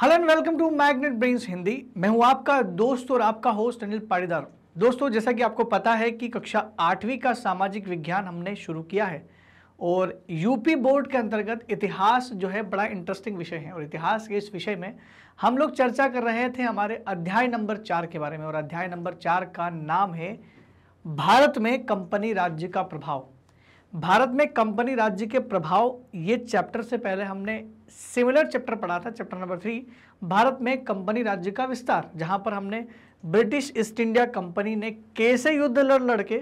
hello and welcome to Magnet Brains Hindi मैं हूं आपका दोस्त और आपका होस्ट अनिल पाड़ीदार दोस्तों जैसा कि आपको पता है कि कक्षा आठवीं का सामाजिक विज्ञान हमने शुरू किया है और यूपी बोर्ड के अंतर्गत इतिहास जो है बड़ा इंटरेस्टिंग विषय है और इतिहास के इस विषय में हम लोग चर्चा कर रहे थे हमारे अध्याय नंबर चार के बारे में और अध्याय नंबर चार का नाम है भारत में कंपनी राज्य का प्रभाव भारत में कंपनी राज्य के प्रभाव ये चैप्टर से पहले हमने सिमिलर चैप्टर पढ़ा था चैप्टर नंबर थ्री भारत में कंपनी राज्य का विस्तार जहां पर हमने ब्रिटिश ईस्ट इंडिया कंपनी ने कैसे युद्ध लड़ लड़के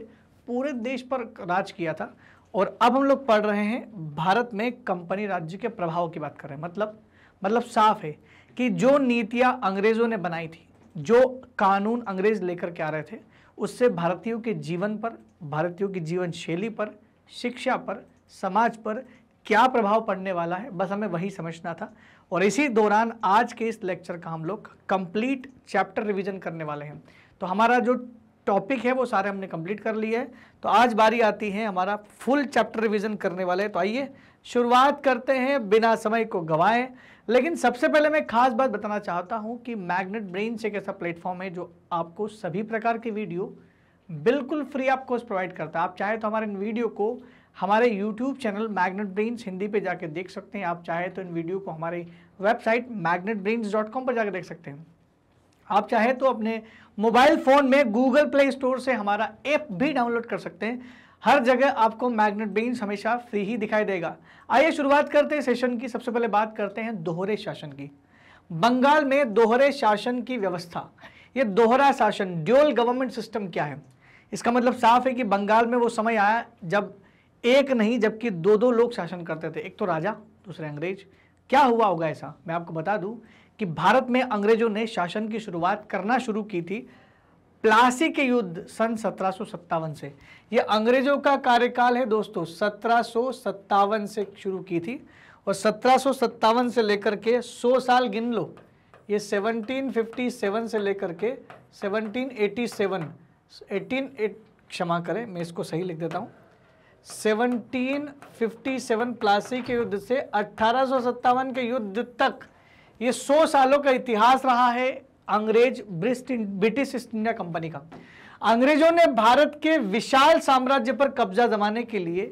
पूरे देश पर राज किया था और अब हम लोग पढ़ रहे हैं भारत में कंपनी राज्य के प्रभाव की बात कर रहे हैं मतलब मतलब साफ है कि जो नीतियाँ अंग्रेज़ों ने बनाई थी जो कानून अंग्रेज लेकर के आ रहे थे उससे भारतीयों के जीवन पर भारतीयों की जीवन शैली पर शिक्षा पर समाज पर क्या प्रभाव पड़ने वाला है बस हमें वही समझना था और इसी दौरान आज के इस लेक्चर का हम लोग कंप्लीट चैप्टर रिवीजन करने वाले हैं तो हमारा जो टॉपिक है वो सारे हमने कंप्लीट कर लिए है तो आज बारी आती है हमारा फुल चैप्टर रिवीजन करने वाले तो आइए शुरुआत करते हैं बिना समय को गवाएं लेकिन सबसे पहले मैं खास बात बताना चाहता हूँ कि मैग्नेट ब्रेन एक ऐसा प्लेटफॉर्म है जो आपको सभी प्रकार की वीडियो बिल्कुल फ्री आप कोर्स प्रोवाइड करता है आप चाहे तो हमारे इन वीडियो को हमारे YouTube channel Magnet Brains Hindi पे जाके देख सकते हैं आप चाहे तो इन वीडियो को हमारे website Magnet Brains dot com पर जाकर देख सकते हैं आप चाहे तो अपने मोबाइल फ़ोन में गूगल प्ले स्टोर से हमारा ऐप भी डाउनलोड कर सकते हैं हर जगह आपको मैग्नेट ब्रेन्स हमेशा फ्री ही दिखाई देगा आइए शुरुआत करते हैं सेशन की सबसे पहले बात करते हैं दोहरे शासन की बंगाल में दोहरे शासन की व्यवस्था ये दोहरा शासन ड्यूअल गवर्नमेंट सिस्टम क्या है इसका मतलब साफ है कि बंगाल में वो समय आया जब एक नहीं जबकि दो दो लोग शासन करते थे एक तो राजा दूसरे अंग्रेज क्या हुआ होगा ऐसा मैं आपको बता दूं कि भारत में अंग्रेजों ने शासन की शुरुआत करना शुरू की थी प्लासी के युद्ध सन सत्रह से ये अंग्रेजों का कार्यकाल है दोस्तों सत्रह से शुरू की थी और सत्रह से लेकर के 100 साल गिन लो ये 1757 से लेकर के 1787 एटीन एट क्षमा करें मैं इसको सही लिख देता हूँ 1757 प्लासी के युद्ध से अट्ठारह के युद्ध तक ये 100 सालों का इतिहास रहा है अंग्रेज ब्रिटिश ईस्ट इंडिया कंपनी का अंग्रेजों ने भारत के विशाल साम्राज्य पर कब्जा जमाने के लिए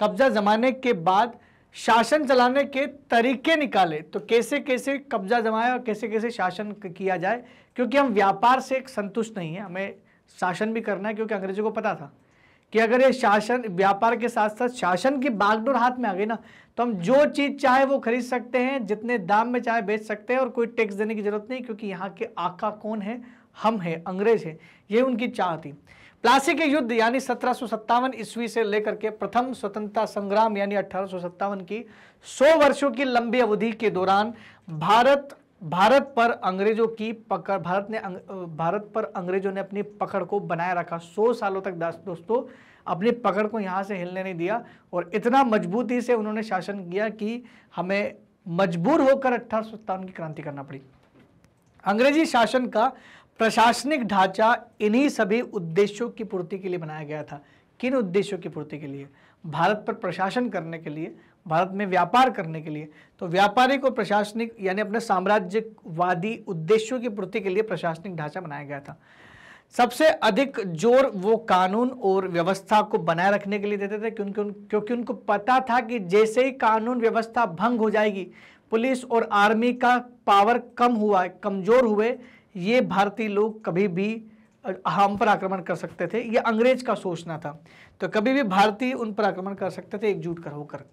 कब्जा जमाने के बाद शासन चलाने के तरीके निकाले तो कैसे कैसे कब्जा जमाया और कैसे कैसे शासन किया जाए क्योंकि हम व्यापार से संतुष्ट नहीं है हमें शासन भी करना है क्योंकि अंग्रेजों को पता था कि अगर ये शासन व्यापार के साथ साथ शासन की बागडोर हाथ में आ गई ना तो हम जो चीज़ चाहे वो खरीद सकते हैं जितने दाम में चाहे बेच सकते हैं और कोई टैक्स देने की ज़रूरत नहीं क्योंकि यहाँ के आका कौन है हम हैं अंग्रेज हैं ये उनकी चाह थी प्लासी के युद्ध यानी सत्रह ईस्वी से लेकर के प्रथम स्वतंत्रता संग्राम यानी अठारह की 100 वर्षों की लंबी अवधि के दौरान भारत भारत पर अंग्रेजों की पकड़ भारत ने अंग, भारत पर अंग्रेजों ने अपनी पकड़ को बनाए रखा सौ सालों तक दोस्तों अपनी पकड़ को यहाँ से हिलने नहीं दिया और इतना मजबूती से उन्होंने शासन किया कि हमें मजबूर होकर अठारह की क्रांति करना पड़ी अंग्रेजी शासन का प्रशासनिक ढांचा इन्हीं सभी उद्देश्यों की पूर्ति के लिए बनाया गया था किन उद्देश्यों की पूर्ति के लिए भारत पर प्रशासन करने के लिए भारत में व्यापार करने के लिए तो व्यापारिक और प्रशासनिक यानी अपने साम्राज्यवादी उद्देश्यों की पूर्ति के लिए प्रशासनिक ढांचा बनाया गया था सबसे अधिक जोर वो कानून और व्यवस्था को बनाए रखने के लिए देते थे क्योंकि उन क्योंकि उनको पता था कि जैसे ही कानून व्यवस्था भंग हो जाएगी पुलिस और आर्मी का पावर कम हुआ कमज़ोर हुए ये भारतीय लोग कभी भी हम पर आक्रमण कर सकते थे ये अंग्रेज का सोचना था तो कभी भी भारतीय उन पर आक्रमण कर सकते थे एकजुट कर होकर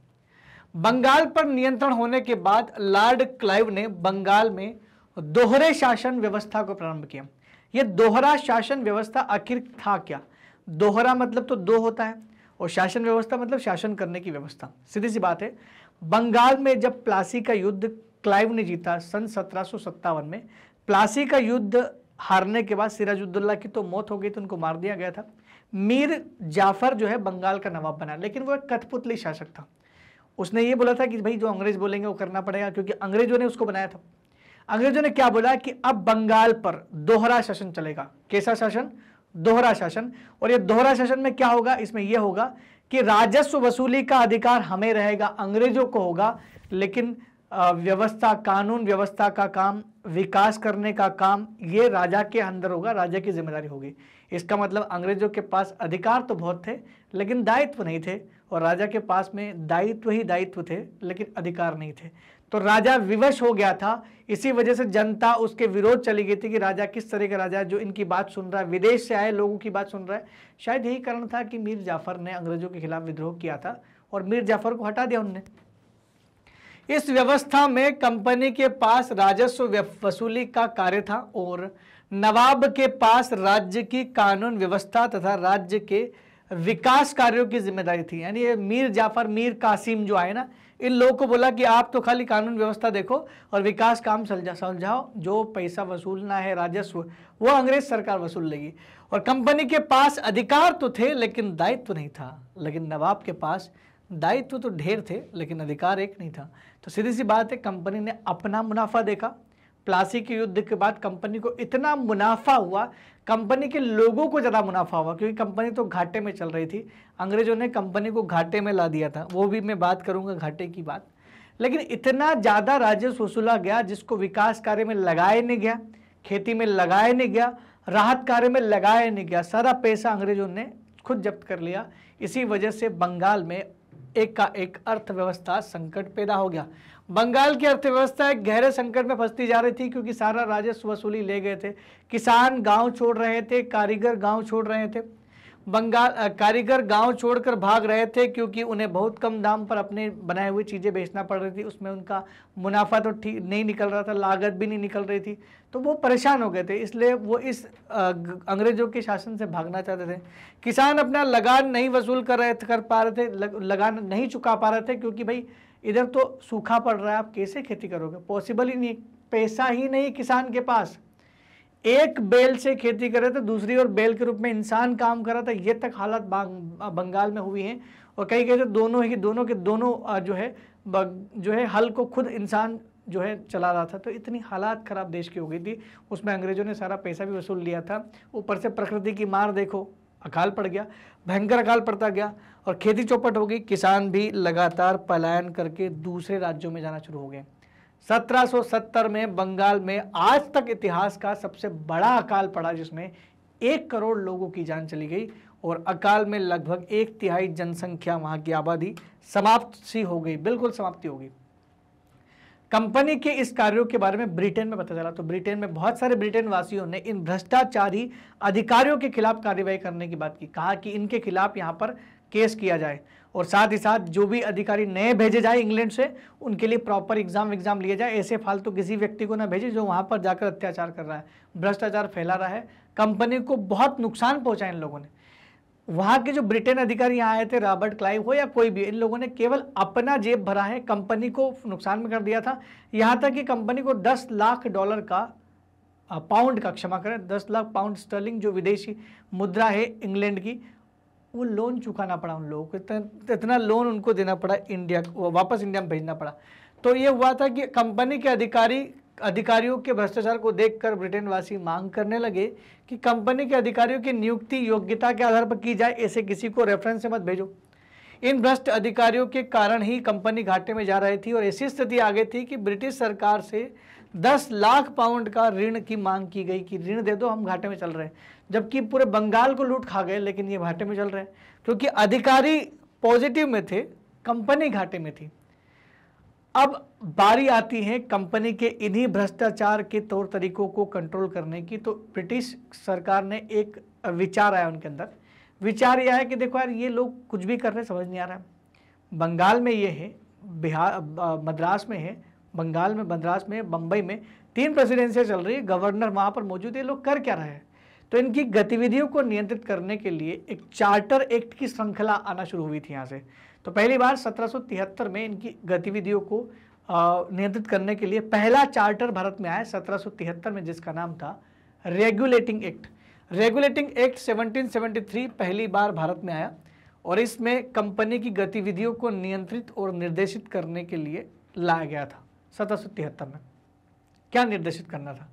बंगाल पर नियंत्रण होने के बाद लॉर्ड क्लाइव ने बंगाल में दोहरे शासन व्यवस्था को प्रारंभ किया यह दोहरा शासन व्यवस्था आखिर था क्या दोहरा मतलब तो दो होता है और शासन व्यवस्था मतलब शासन करने की व्यवस्था सीधी सी बात है बंगाल में जब प्लासी का युद्ध क्लाइव ने जीता सन सत्रह में प्लासी का युद्ध हारने के बाद सिराजुद्दुल्ला की तो मौत हो गई तो उनको मार दिया गया था मीर जाफर जो है बंगाल का नवाब बना लेकिन वो एक कठपुतली शासक था उसने ये बोला था कि भाई जो अंग्रेज बोलेंगे वो करना पड़ेगा क्योंकि अंग्रेजों ने उसको बनाया था अंग्रेजों ने क्या बोला कि अब बंगाल पर दोहरा शासन चलेगा कैसा शासन दोहरा शासन और ये दोहरा शासन में क्या होगा इसमें यह होगा कि राजस्व वसूली का अधिकार हमें रहेगा अंग्रेजों को होगा लेकिन व्यवस्था कानून व्यवस्था का काम विकास करने का काम ये राजा के अंदर होगा राजा की जिम्मेदारी होगी इसका मतलब अंग्रेजों के पास अधिकार तो बहुत थे लेकिन दायित्व नहीं थे और राजा के पास में दायित्व ही दायित्व थे लेकिन अधिकार नहीं थे तो राजा विवश हो गया था इसी वजह से जनता उसके विरोध चली गई थी कि राजा किस तरह का राजा जो इनकी बात सुन रहा है विदेश से आए लोगों की बात सुन रहा है शायद यही कारण था कि मीर जाफर ने अंग्रेजों के खिलाफ विद्रोह किया था और मीर जाफर को हटा दिया उनने इस व्यवस्था में कंपनी के पास राजस्व वसूली का कार्य था और नवाब के पास राज्य की कानून व्यवस्था तथा राज्य के विकास कार्यों की जिम्मेदारी थी यानी ये मीर जाफर मीर कासिम जो आए ना इन लोगों को बोला कि आप तो खाली कानून व्यवस्था देखो और विकास काम सलझा समझाओ जो पैसा वसूलना है राजस्व वो अंग्रेज सरकार वसूल लेगी और कंपनी के पास अधिकार तो थे लेकिन दायित्व तो नहीं था लेकिन नवाब के पास दायित्व तो ढेर थे लेकिन अधिकार एक नहीं था तो सीधी सी बात है कंपनी ने अपना मुनाफा देखा प्लासी के युद्ध के बाद कंपनी को इतना मुनाफा हुआ कंपनी के लोगों को ज़्यादा मुनाफा हुआ क्योंकि कंपनी तो घाटे में चल रही थी अंग्रेजों ने कंपनी को घाटे में ला दिया था वो भी मैं बात करूँगा घाटे की बात लेकिन इतना ज़्यादा राजस्व वसूला गया जिसको विकास कार्य में लगाया नहीं गया खेती में लगाया नहीं गया राहत कार्य में लगाया नहीं गया सारा पैसा अंग्रेजों ने खुद जब्त कर लिया इसी वजह से बंगाल में एक का एक अर्थव्यवस्था संकट पैदा हो गया बंगाल की अर्थव्यवस्था एक गहरे संकट में फंसती जा रही थी क्योंकि सारा राजस्व वसूली ले गए थे किसान गांव छोड़ रहे थे कारीगर गांव छोड़ रहे थे बंगाल कारीगर गांव छोड़कर भाग रहे थे क्योंकि उन्हें बहुत कम दाम पर अपने बनाए हुए चीज़ें बेचना पड़ रही थी उसमें उनका मुनाफा तो ठीक नहीं निकल रहा था लागत भी नहीं निकल रही थी तो वो परेशान हो गए थे इसलिए वो इस अंग्रेज़ों के शासन से भागना चाहते थे किसान अपना लगान नहीं वसूल कर रहे कर पा रहे थे लगान नहीं चुका पा रहे थे क्योंकि भाई इधर तो सूखा पड़ रहा है आप कैसे खेती करोगे पॉसिबल ही नहीं पैसा ही नहीं किसान के पास एक बेल से खेती करे तो दूसरी ओर बेल के रूप में इंसान काम करा था ये तक हालत बंगाल में हुई है और कई कहीं तो दोनों ही दोनों के दोनों जो है जो है हल को खुद इंसान जो है चला रहा था तो इतनी हालात ख़राब देश की हो गई थी उसमें अंग्रेज़ों ने सारा पैसा भी वसूल लिया था ऊपर से प्रकृति की मार देखो अकाल पड़ गया भयंकर अकाल पड़ता गया और खेती चौपट हो गई किसान भी लगातार पलायन करके दूसरे राज्यों में जाना शुरू हो गए 1770 में बंगाल में आज तक इतिहास का सबसे बड़ा अकाल पड़ा जिसमें एक करोड़ लोगों की जान चली गई और अकाल में लगभग एक तिहाई जनसंख्या वहां की आबादी समाप्त सी हो गई बिल्कुल समाप्ति हो गई कंपनी के इस कार्यों के बारे में ब्रिटेन में पता चला तो ब्रिटेन में बहुत सारे ब्रिटेन वासियों ने इन भ्रष्टाचारी अधिकारियों के खिलाफ कार्रवाई करने की बात की कहा कि इनके खिलाफ यहाँ पर केस किया जाए और साथ ही साथ जो भी अधिकारी नए भेजे जाए इंग्लैंड से उनके लिए प्रॉपर एग्जाम एग्जाम लिए जाए ऐसे फालतू तो किसी व्यक्ति को ना भेजे जो वहाँ पर जाकर अत्याचार कर रहा है भ्रष्टाचार फैला रहा है कंपनी को बहुत नुकसान पहुँचा इन लोगों ने वहाँ के जो ब्रिटेन अधिकारी यहाँ आए थे रॉबर्ट क्लाइव हो या कोई भी इन लोगों ने केवल अपना जेब भरा है कंपनी को नुकसान में कर दिया था यहाँ तक कि कंपनी को 10 लाख डॉलर का पाउंड का क्षमा करें 10 लाख पाउंड स्टर्लिंग जो विदेशी मुद्रा है इंग्लैंड की वो लोन चुकाना पड़ा उन लोगों को इतना इतना लोन उनको देना पड़ा इंडिया वापस इंडिया में भेजना पड़ा तो ये हुआ था कि कंपनी के अधिकारी अधिकारियों के भ्रष्टाचार को देखकर ब्रिटेनवासी मांग करने लगे कि कंपनी के अधिकारियों की नियुक्ति योग्यता के आधार पर की जाए ऐसे किसी को रेफरेंस से मत भेजो इन भ्रष्ट अधिकारियों के कारण ही कंपनी घाटे में जा रही थी और ऐसी स्थिति आ गई थी कि ब्रिटिश सरकार से दस लाख पाउंड का ऋण की मांग की गई कि ऋण दे दो हम घाटे में चल रहे हैं जबकि पूरे बंगाल को लूट खा गए लेकिन ये घाटे में चल रहे हैं क्योंकि अधिकारी पॉजिटिव में थे कंपनी घाटे में थी अब बारी आती है कंपनी के इन्हीं भ्रष्टाचार के तौर तरीकों को कंट्रोल करने की तो ब्रिटिश सरकार ने एक विचार आया उनके अंदर विचार यह है कि देखो यार ये लोग कुछ भी कर रहे समझ नहीं आ रहा है बंगाल में ये है बिहार मद्रास में है बंगाल में मद्रास में बम्बई में तीन प्रेसिडेंसियाँ चल रही है गवर्नर वहाँ पर मौजूद है लोग कर क्या रहे हैं तो इनकी गतिविधियों को नियंत्रित करने के लिए एक चार्टर एक्ट की श्रृंखला आना शुरू हुई थी यहाँ से तो पहली बार 1773 में इनकी गतिविधियों को नियंत्रित करने के लिए पहला चार्टर भारत में आया 1773 में जिसका नाम था रेगुलेटिंग एक्ट रेगुलेटिंग एक्ट 1773 पहली बार भारत में आया और इसमें कंपनी की गतिविधियों को नियंत्रित और निर्देशित करने के लिए लाया गया था सत्रह में क्या निर्देशित करना था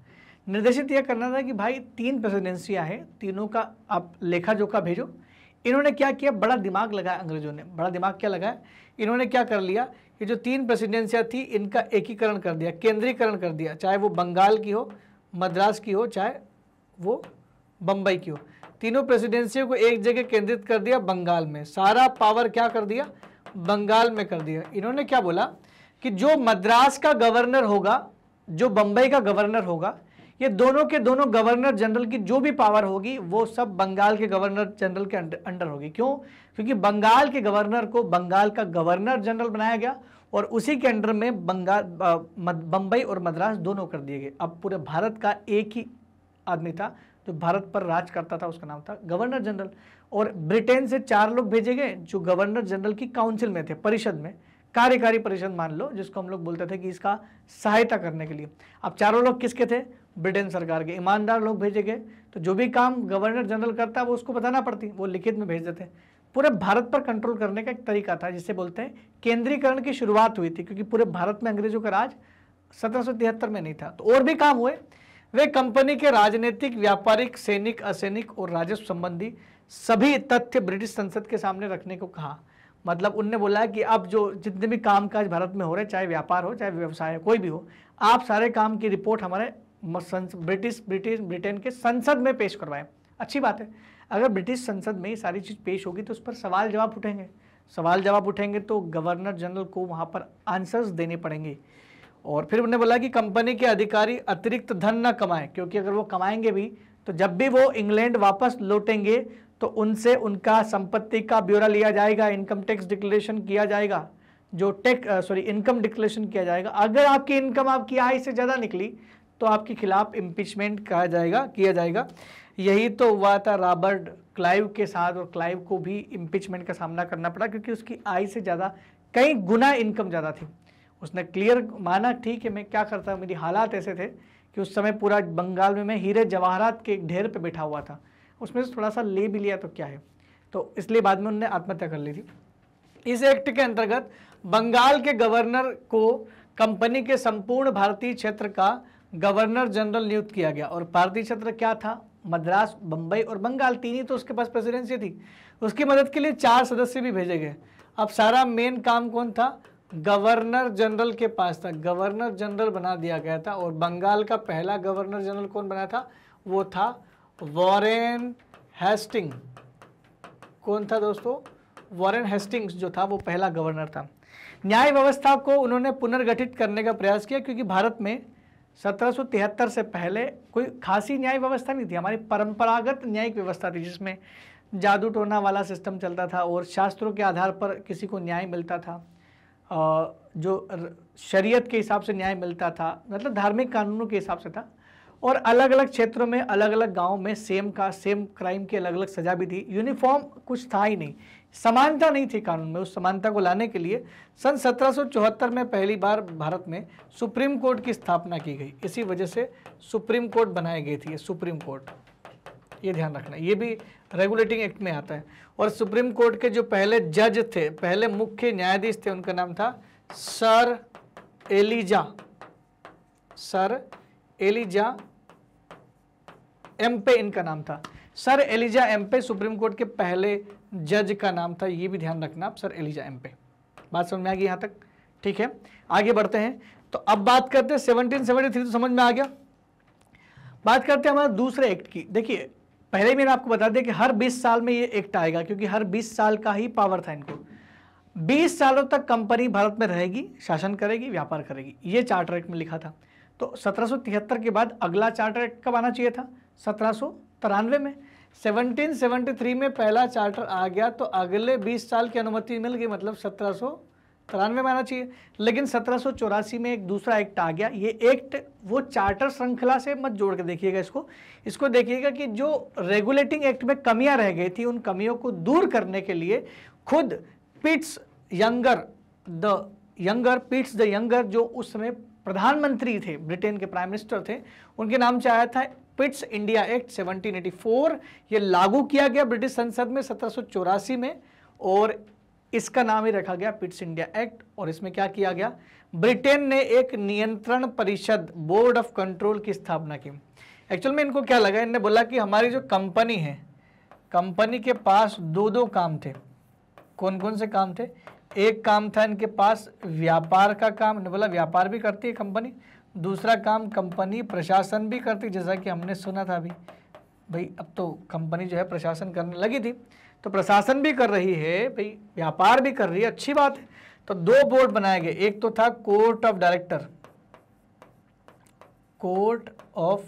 निर्देशित यह करना था कि भाई तीन प्रेसिडेंसियाँ हैं तीनों का आप लेखा जोखा भेजो इन्होंने क्या किया बड़ा दिमाग लगाया अंग्रेजों ने बड़ा दिमाग क्या लगाया इन्होंने क्या कर लिया कि जो तीन प्रेसिडेंसियाँ थी इनका एकीकरण कर दिया केंद्रीकरण कर दिया चाहे वो बंगाल की हो मद्रास की हो चाहे वो बम्बई की हो तीनों प्रेसिडेंसियों को एक जगह केंद्रित कर दिया बंगाल में सारा पावर क्या कर दिया बंगाल में कर दिया इन्होंने क्या बोला कि जो मद्रास का गवर्नर होगा जो बम्बई का गवर्नर होगा ये दोनों के दोनों गवर्नर जनरल की जो भी पावर होगी वो सब बंगाल के गवर्नर जनरल के अंडर होगी क्यों क्योंकि बंगाल के गवर्नर को बंगाल का गवर्नर जनरल बनाया गया और उसी के अंडर में बंगाल बंबई और मद्रास दोनों कर दिए गए अब पूरे भारत का एक ही आदमी था जो भारत पर राज करता था उसका नाम था गवर्नर जनरल और ब्रिटेन से चार लोग भेजे गए जो गवर्नर जनरल की काउंसिल में थे परिषद में कार्यकारी परिषद मान लो जिसको हम लोग बोलते थे कि इसका सहायता करने के लिए अब चारों लोग किसके थे ब्रिटेन सरकार के ईमानदार लोग भेजे गए तो जो भी काम गवर्नर जनरल करता है वो उसको बताना पड़ती वो लिखित में भेज देते पूरे भारत पर कंट्रोल करने का एक तरीका था जिसे बोलते हैं केंद्रीकरण की शुरुआत हुई थी क्योंकि पूरे भारत में अंग्रेजों का राज सत्रह में नहीं था तो और भी काम हुए वे कंपनी के राजनीतिक व्यापारिक सैनिक असैनिक और राजस्व संबंधी सभी तथ्य ब्रिटिश संसद के सामने रखने को कहा मतलब उनने बोला कि अब जो जितने भी काम काज भारत में हो रहे चाहे व्यापार हो चाहे व्यवसाय हो कोई भी हो आप सारे काम की रिपोर्ट हमारे ब्रिटिश ब्रिटिश ब्रिटेन के संसद में पेश करवाएं अच्छी बात है अगर ब्रिटिश संसद में ही सारी चीज़ पेश होगी तो उस पर सवाल जवाब उठेंगे सवाल जवाब उठेंगे तो गवर्नर जनरल को वहाँ पर आंसर्स देने पड़ेंगे और फिर उन्होंने बोला कि कंपनी के अधिकारी अतिरिक्त धन न कमाएं क्योंकि अगर वो कमाएंगे भी तो जब भी वो इंग्लैंड वापस लौटेंगे तो उनसे उनका संपत्ति का ब्यौरा लिया जाएगा इनकम टैक्स डिक्लेरेशन किया जाएगा जो टैक्स सॉरी इनकम डिक्लेरेशन किया जाएगा अगर आपकी इनकम आपकी आय से ज़्यादा निकली तो आपके खिलाफ इम्पीचमेंट कहा जाएगा किया जाएगा यही तो हुआ था रॉबर्ट क्लाइव के साथ और क्लाइव को भी इम्पीचमेंट का सामना करना पड़ा क्योंकि उसकी आय से ज़्यादा कई गुना इनकम ज़्यादा थी उसने क्लियर माना ठीक है मैं क्या करता मेरी हालात ऐसे थे कि उस समय पूरा बंगाल में मैं हीरे जवाहरात के ढेर पर बैठा हुआ था उसमें से थोड़ा सा ले भी लिया तो क्या है तो इसलिए बाद में उन्होंने आत्महत्या कर ली थी इस एक्ट के अंतर्गत बंगाल के गवर्नर को कंपनी के संपूर्ण भारतीय क्षेत्र का गवर्नर जनरल नियुक्त किया गया और भारतीय क्षेत्र क्या था मद्रास बम्बई और बंगाल तीन ही तो उसके पास प्रेसिडेंसी थी उसकी मदद के लिए चार सदस्य भी भेजे गए अब सारा मेन काम कौन था गवर्नर जनरल के पास था गवर्नर जनरल बना दिया गया था और बंगाल का पहला गवर्नर जनरल कौन बना था वो था वॉरेन हेस्टिंग कौन था दोस्तों वॉरेन हेस्टिंग्स जो था वो पहला गवर्नर था न्याय व्यवस्था को उन्होंने पुनर्गठित करने का प्रयास किया क्योंकि भारत में 1773 से पहले कोई खासी न्याय व्यवस्था नहीं थी हमारी परंपरागत न्यायिक व्यवस्था थी जिसमें जादू टोना वाला सिस्टम चलता था और शास्त्रों के आधार पर किसी को न्याय मिलता था जो शरीयत के हिसाब से न्याय मिलता था मतलब धार्मिक कानूनों के हिसाब से था और अलग अलग क्षेत्रों में अलग अलग गाँव में सेम का सेम क्राइम की अलग अलग सजा भी थी यूनिफॉर्म कुछ था ही नहीं समानता नहीं थी कानून में उस समानता को लाने के लिए सन 1774 में पहली बार भारत में सुप्रीम कोर्ट की स्थापना की गई इसी वजह से सुप्रीम कोर्ट बनाई गई थी सुप्रीम कोर्ट ये ध्यान रखना ये भी रेगुलेटिंग एक्ट में आता है और सुप्रीम कोर्ट के जो पहले जज थे पहले मुख्य न्यायाधीश थे उनका नाम था sir Elijah sir Elijah Impey इनका नाम था sir Elijah Impey Supreme Court के पहले जज का नाम था ये भी ध्यान रखना आप सर एलिजा एमपे बात समझ में आ गई यहाँ तक ठीक है आगे बढ़ते हैं तो अब बात करते हैं सेवनटीन सेवेंटी थ्री तो समझ में आ गया बात करते हैं हमारे दूसरे एक्ट की देखिए पहले मैंने आपको बता दिया कि हर 20 साल में ये एक्ट आएगा क्योंकि हर 20 साल का ही पावर था इनको 20 सालों तक कंपनी भारत में रहेगी शासन करेगी व्यापार करेगी ये चार्टर एक्ट में लिखा था तो सत्रह के बाद अगला चार्टर एक्ट कब आना चाहिए था सत्रह में 1773 में पहला चार्टर आ गया तो अगले 20 साल की अनुमति मिल गई मतलब सत्रह में आना चाहिए लेकिन सत्रह में एक दूसरा एक्ट आ गया ये एक्ट वो चार्टर श्रृंखला से मत जोड़ के देखिएगा इसको इसको देखिएगा कि जो रेगुलेटिंग एक्ट में कमियां रह गई थी उन कमियों को दूर करने के लिए खुद Pitts younger the younger Pitts the younger जो उस समय प्रधानमंत्री थे ब्रिटेन के प्राइम मिनिस्टर थे उनके नाम से आया था पिट्स इंडिया एक्ट 1784 ये लागू किया गया ब्रिटिश संसद में सत्रह में और इसका नाम ही रखा गया पिट्स इंडिया एक्ट और इसमें क्या किया गया ब्रिटेन ने एक नियंत्रण परिषद बोर्ड ऑफ कंट्रोल की स्थापना की एक्चुअल में इनको क्या लगा इनने बोला कि हमारी जो कंपनी है कंपनी के पास दो दो काम थे कौन कौन से काम थे एक काम था इनके पास व्यापार का काम इन्हें बोला व्यापार भी करती है कंपनी दूसरा काम कंपनी प्रशासन भी करती जैसा कि हमने सुना था अभी भाई अब तो कंपनी जो है प्रशासन करने लगी थी तो प्रशासन भी कर रही है भाई व्यापार भी कर रही है अच्छी बात है तो दो बोर्ड बनाए गए एक तो था court of director court of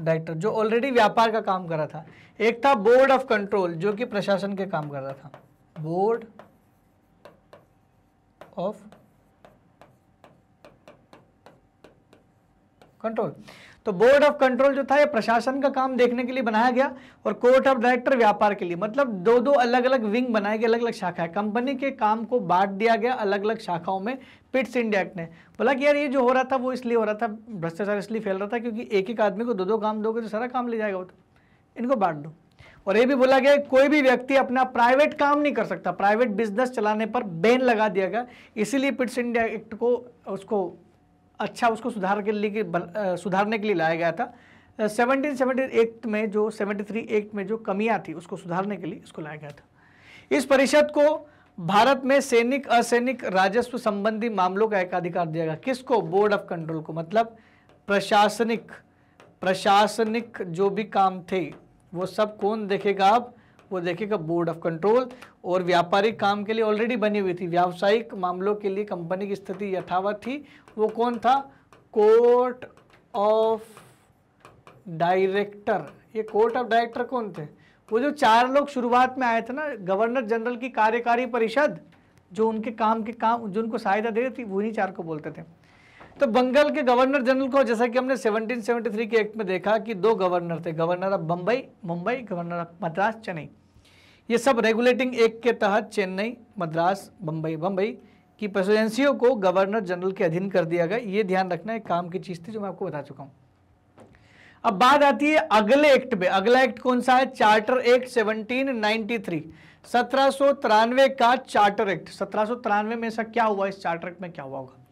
director जो ऑलरेडी व्यापार का काम कर रहा था एक था बोर्ड ऑफ कंट्रोल जो कि प्रशासन के काम कर रहा था बोर्ड ऑफ कंट्रोल तो बोर्ड ऑफ कंट्रोल जो था ये प्रशासन का काम देखने के लिए बनाया गया और कोर्ट ऑफ डायरेक्टर व्यापार के लिए मतलब दो दो अलग अलग विंग बनाए गए अलग अलग शाखा कंपनी के काम को बांट दिया गया अलग अलग शाखाओं में पिट्स इंडिया एक्ट ने बोला कि यार ये जो हो रहा था वो इसलिए हो रहा था भ्रष्टाचार इसलिए फैल रहा था क्योंकि एक एक आदमी को दो दो काम दोगे तो सारा काम ले जाएगा वो तो इनको बांट दो और ये भी बोला गया कोई भी व्यक्ति अपना प्राइवेट काम नहीं कर सकता प्राइवेट बिजनेस चलाने पर बैन लगा दिया गया इसीलिए पिट्स इंडिया एक्ट को उसको अच्छा उसको सुधार के लिए सुधारने के लिए लाया गया था सेवनटीन सेवेंटी एक्ट में जो सेवेंटी थ्री एक्ट में जो कमियां थी उसको सुधारने के लिए इसको लाया गया था इस परिषद को भारत में सैनिक असैनिक राजस्व संबंधी मामलों का एकाधिकार दिया गया किसको बोर्ड ऑफ कंट्रोल को मतलब प्रशासनिक प्रशासनिक जो भी काम थे वो सब कौन देखेगा आप वो देखेगा बोर्ड ऑफ कंट्रोल और व्यापारिक काम के लिए ऑलरेडी बनी हुई थी व्यावसायिक मामलों के लिए कंपनी की स्थिति यथावत थी वो कौन था कोर्ट ऑफ डायरेक्टर ये कोर्ट ऑफ डायरेक्टर कौन थे वो जो चार लोग शुरुआत में आए थे ना गवर्नर जनरल की कार्यकारी परिषद जो उनके काम के काम जो उनको सहायता दे रही थी वही चार को बोलते थे तो बंगाल के गवर्नर जनरल को जैसा कि हमने 1773 के एक्ट में देखा कि दो गवर्नर थे governor of Bombay Mumbai governor of Madras Chennai ये सब रेगुलेटिंग एक्ट के तहत चेन्नई मद्रास बम्बई बंबई की प्रेसिडेंसियों को गवर्नर जनरल के अधीन कर दिया गया ये ध्यान रखना एक काम की चीज़ थी जो मैं आपको बता चुका हूँ अब बात आती है अगले एक्ट पे अगला एक्ट कौन सा है चार्टर एक्ट 1793 सत्रह का चार्टर एक्ट सत्रह में ऐसा क्या हुआ इस चार्टर एक्ट में क्या हुआ होगा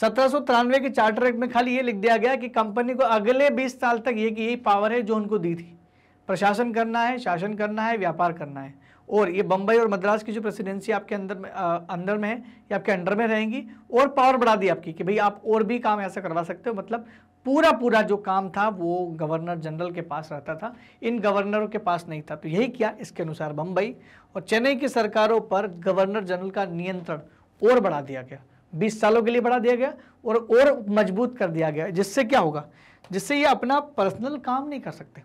सत्रह के चार्टर एक्ट में खाली ये लिख दिया गया कि कंपनी को अगले 20 साल तक ये की यही पावर है जो उनको दी थी प्रशासन करना है शासन करना है व्यापार करना है और ये बम्बई और मद्रास की जो प्रेसिडेंसी आपके अंदर में आ, अंदर में है ये आपके अंडर में रहेंगी और पावर बढ़ा दी आपकी कि भाई आप और भी काम ऐसा करवा सकते हो मतलब पूरा पूरा जो काम था वो गवर्नर जनरल के पास रहता था इन गवर्नरों के पास नहीं था तो यही किया इसके अनुसार बम्बई और चेन्नई की सरकारों पर गवर्नर जनरल का नियंत्रण और बढ़ा दिया गया बीस सालों के लिए बढ़ा दिया गया और और मजबूत कर दिया गया जिससे क्या होगा जिससे ये अपना पर्सनल काम नहीं कर सकते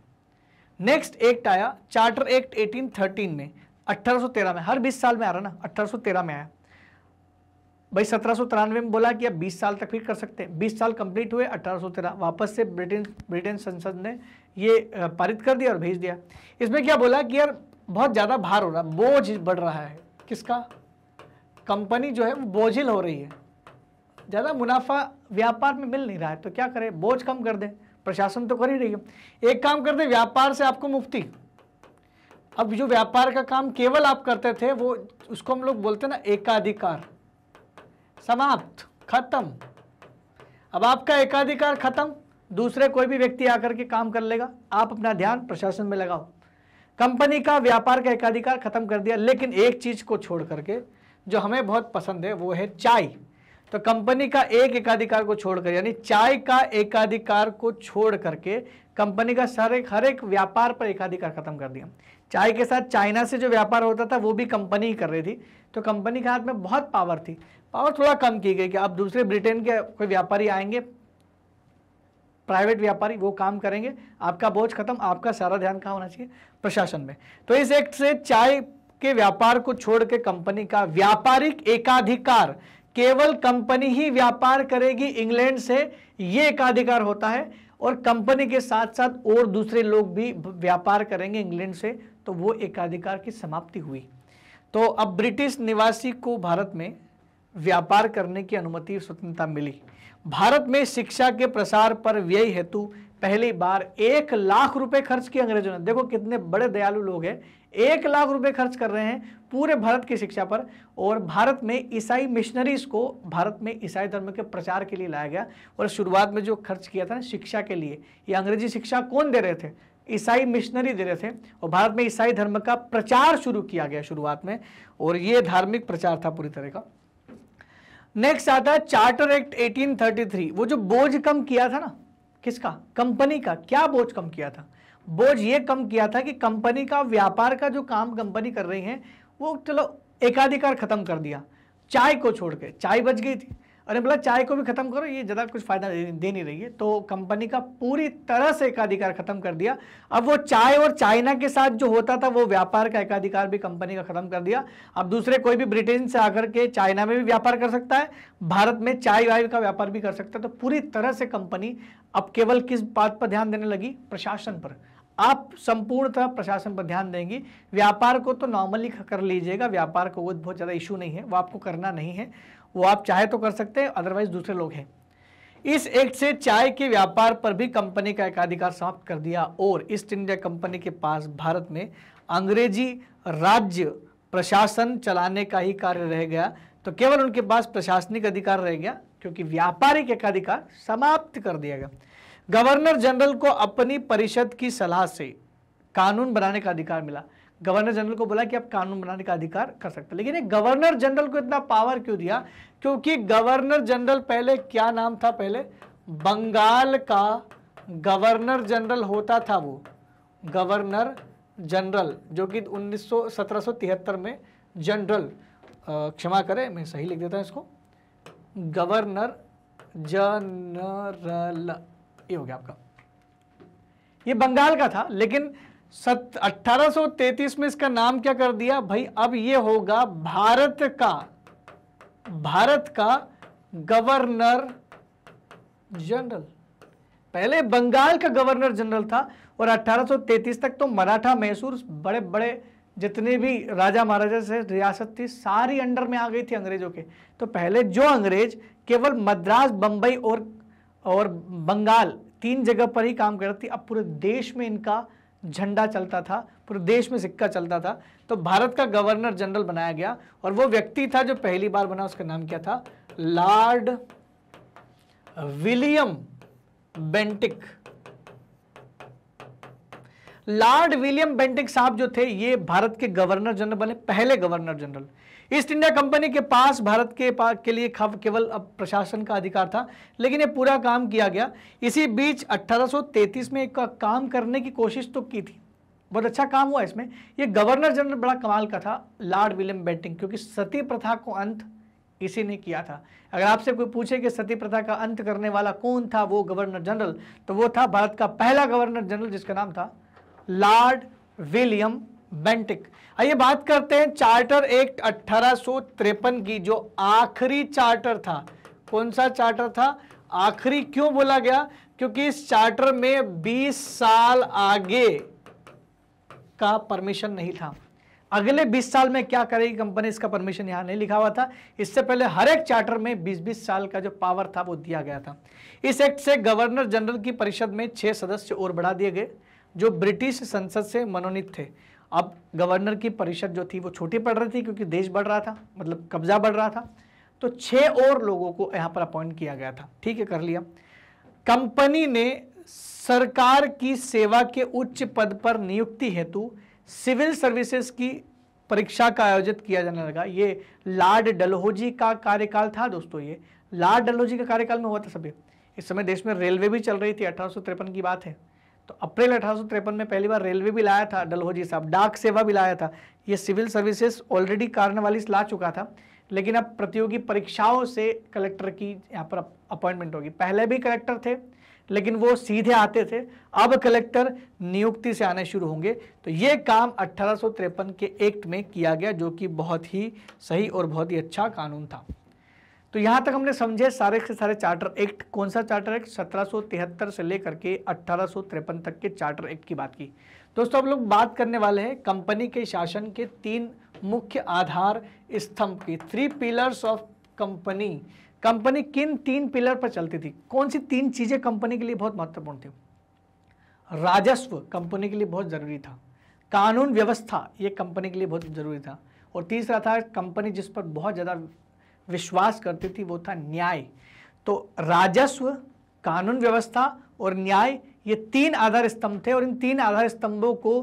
नेक्स्ट एक्ट आया चार्टर एक्ट 1813 में 1813 में हर 20 साल में आ रहा ना 1813 में आया भाई सत्रह में बोला कि आप 20 साल तक भी कर सकते हैं 20 साल कंप्लीट हुए 1813 वापस से ब्रिटेन ब्रिटेन संसद ने ये पारित कर दिया और भेज दिया इसमें क्या बोला कि यार बहुत ज़्यादा भार हो रहा बोझ बढ़ रहा है किसका कंपनी जो है वो बोझिल हो रही है ज़्यादा मुनाफा व्यापार में मिल नहीं रहा है तो क्या करें बोझ कम कर दें प्रशासन तो कर ही रही है एक काम कर दें व्यापार से आपको मुफ्ती अब जो व्यापार का काम केवल आप करते थे वो उसको हम लोग बोलते ना एकाधिकार समाप्त खत्म अब आपका एकाधिकार खत्म दूसरे कोई भी व्यक्ति आकर के काम कर लेगा आप अपना ध्यान प्रशासन में लगाओ कंपनी का व्यापार का एकाधिकार खत्म कर दिया लेकिन एक चीज को छोड़ करके जो हमें बहुत पसंद है वो है चाय तो कंपनी का एक एकाधिकार को छोड़कर यानी चाय का एकाधिकार को छोड़ करके कंपनी का सारे हर एक व्यापार पर एकाधिकार खत्म कर दिया चाय के साथ चाइना से जो व्यापार होता था वो भी कंपनी ही कर रही थी तो कंपनी के हाथ में बहुत पावर थी पावर थोड़ा कम की गई कि अब दूसरे ब्रिटेन के कोई व्यापारी आएंगे प्राइवेट व्यापारी वो काम करेंगे आपका बोझ खत्म आपका सारा ध्यान कहाँ होना चाहिए प्रशासन में तो इस एक्ट से चाय के व्यापार को छोड़ के कंपनी का व्यापारिक एकाधिकार केवल कंपनी ही व्यापार करेगी इंग्लैंड से ये एकाधिकार होता है और कंपनी के साथ साथ और दूसरे लोग भी व्यापार करेंगे इंग्लैंड से तो वो एकाधिकार की समाप्ति हुई तो अब ब्रिटिश निवासी को भारत में व्यापार करने की अनुमति स्वतंत्रता मिली भारत में शिक्षा के प्रसार पर व्यय हेतु पहली बार एक लाख रुपए खर्च किए अंग्रेजों ने देखो कितने बड़े दयालु लोग हैं एक लाख रुपए खर्च कर रहे हैं पूरे भारत की शिक्षा पर और भारत में ईसाई मिशनरीज को भारत में ईसाई धर्म के प्रचार के लिए लाया गया और शुरुआत में जो खर्च किया था शिक्षा के लिए ये अंग्रेजी शिक्षा कौन दे रहे थे ईसाई मिशनरी दे रहे थे और भारत में ईसाई धर्म का प्रचार शुरू किया गया शुरुआत में और ये धार्मिक प्रचार था पूरी तरह का नेक्स्ट आता है चार्टर एक्ट 1833 वो जो बोझ कम किया था ना किसका कंपनी का क्या बोझ कम किया था बोझ ये कम किया था कि कंपनी का व्यापार का जो काम कंपनी कर रही है वो चलो एकाधिकार खत्म कर दिया चाय को छोड़ के चाय बच गई थी अरे बोला चाय को भी खत्म करो ये ज़्यादा कुछ फायदा दे नहीं रही है तो कंपनी का पूरी तरह से एकाधिकार खत्म कर दिया अब वो चाय और चाइना के साथ जो होता था वो व्यापार का एकाधिकार भी कंपनी का खत्म कर दिया अब दूसरे कोई भी ब्रिटेन से आकर के चाइना में भी व्यापार कर सकता है भारत में चाय वाय का व्यापार भी कर सकता है तो पूरी तरह से कंपनी अब केवल किस बात पर ध्यान देने लगी प्रशासन पर आप संपूर्णतः प्रशासन पर ध्यान देंगी व्यापार को तो नॉर्मली कर लीजिएगा व्यापार को वो बहुत ज़्यादा इशू नहीं है वो आपको करना नहीं है वो आप चाहे तो कर सकते हैं अदरवाइज दूसरे लोग हैं इस एक्ट से चाय के व्यापार पर भी कंपनी का एकाधिकार समाप्त कर दिया और ईस्ट इंडिया कंपनी के पास भारत में अंग्रेजी राज्य प्रशासन चलाने का ही कार्य रह गया तो केवल उनके पास प्रशासनिक अधिकार रह गया क्योंकि व्यापारिक एकाधिकार समाप्त कर दिया गया गवर्नर जनरल को अपनी परिषद की सलाह से कानून बनाने का अधिकार मिला गवर्नर जनरल को बोला कि आप कानून बनाने का अधिकार कर सकते हैं लेकिन गवर्नर जनरल को इतना पावर क्यों दिया क्योंकि गवर्नर जनरल पहले क्या नाम था पहले बंगाल का गवर्नर जनरल होता था वो गवर्नर जनरल जो कि उन्नीस सौ में जनरल क्षमा करें मैं सही लिख देता हूँ इसको गवर्नर जनरल ये हो गया आपका ये बंगाल का था लेकिन सत 1833 में इसका नाम क्या कर दिया भाई अब ये होगा भारत का भारत का गवर्नर जनरल पहले बंगाल का गवर्नर जनरल था और 1833 तक तो मराठा मैसूर बड़े बड़े जितने भी राजा महाराजा से रियासत थी सारी अंडर में आ गई थी अंग्रेजों के तो पहले जो अंग्रेज केवल मद्रास बंबई और और बंगाल तीन जगह पर ही काम करती अब पूरे देश में इनका झंडा चलता था पूरे देश में सिक्का चलता था तो भारत का गवर्नर जनरल बनाया गया और वो व्यक्ति था जो पहली बार बना उसका नाम क्या था lord William Bentinck lord William Bentinck साहब जो थे ये भारत के गवर्नर जनरल बने पहले governor general East India Company के पास भारत के पास के लिए केवल अब प्रशासन का अधिकार था लेकिन ये पूरा काम किया गया इसी बीच 1833 में एक काम करने की कोशिश तो की थी बहुत अच्छा काम हुआ इसमें ये गवर्नर जनरल बड़ा कमाल का था लॉर्ड विलियम बेंटिंग क्योंकि सती प्रथा को अंत इसी ने किया था अगर आपसे कोई पूछे कि सती प्रथा का अंत करने वाला कौन था वो गवर्नर जनरल तो वो था भारत का पहला गवर्नर जनरल जिसका नाम था लॉर्ड विलियम बेंटिक आइए बात करते हैं चार्टर एक्ट अट्ठारह की जो आखिरी चार्टर था कौन सा चार्टर था आखिरी क्यों बोला गया क्योंकि इस चार्टर में 20 साल आगे का परमिशन नहीं था अगले 20 साल में क्या करेगी कंपनी इसका परमिशन यहां नहीं लिखा हुआ था इससे पहले हर एक चार्टर में 20-20 साल का जो पावर था वो दिया गया था इस एक्ट से गवर्नर जनरल की परिषद में छह सदस्य और बढ़ा दिए गए जो ब्रिटिश संसद से मनोनीत थे अब गवर्नर की परिषद जो थी वो छोटी पड़ रही थी क्योंकि देश बढ़ रहा था मतलब कब्जा बढ़ रहा था तो छः और लोगों को यहाँ पर अपॉइंट किया गया था ठीक है कर लिया कंपनी ने सरकार की सेवा के उच्च पद पर नियुक्ति हेतु सिविल सर्विसेज की परीक्षा का आयोजित किया जाने लगा ये लार्ड डलहौजी का कार्यकाल था दोस्तों ये लार्ड डलहौजी का कार्यकाल में हुआ था सभी इस समय देश में रेलवे भी चल रही थी अठारह की बात है तो अप्रैल अठारह में पहली बार रेलवे भी लाया था डलहोजी साहब डाक सेवा भी लाया था ये सिविल सर्विसेज ऑलरेडी कार्नवालिस ला चुका था लेकिन अब प्रतियोगी परीक्षाओं से कलेक्टर की यहाँ पर अपॉइंटमेंट होगी पहले भी कलेक्टर थे लेकिन वो सीधे आते थे अब कलेक्टर नियुक्ति से आने शुरू होंगे तो ये काम अट्ठारह के एक्ट में किया गया जो कि बहुत ही सही और बहुत ही अच्छा कानून था तो यहाँ तक हमने समझे सारे के सारे चार्टर एक्ट कौन सा चार्टर एक्ट सत्रह से लेकर के अट्ठारह तक के चार्टर एक्ट की बात की दोस्तों अब लोग बात करने वाले हैं कंपनी के शासन के तीन मुख्य आधार स्तंभ की three pillars of company company किन तीन पिलर पर चलती थी कौन सी तीन चीज़ें कंपनी के लिए बहुत महत्वपूर्ण थी राजस्व कंपनी के लिए बहुत ज़रूरी था कानून व्यवस्था ये कंपनी के लिए बहुत ज़रूरी था और तीसरा था कंपनी जिस पर बहुत ज़्यादा विश्वास करती थी वो था न्याय तो राजस्व कानून व्यवस्था और न्याय ये तीन आधार स्तंभ थे और इन तीन आधार स्तंभों को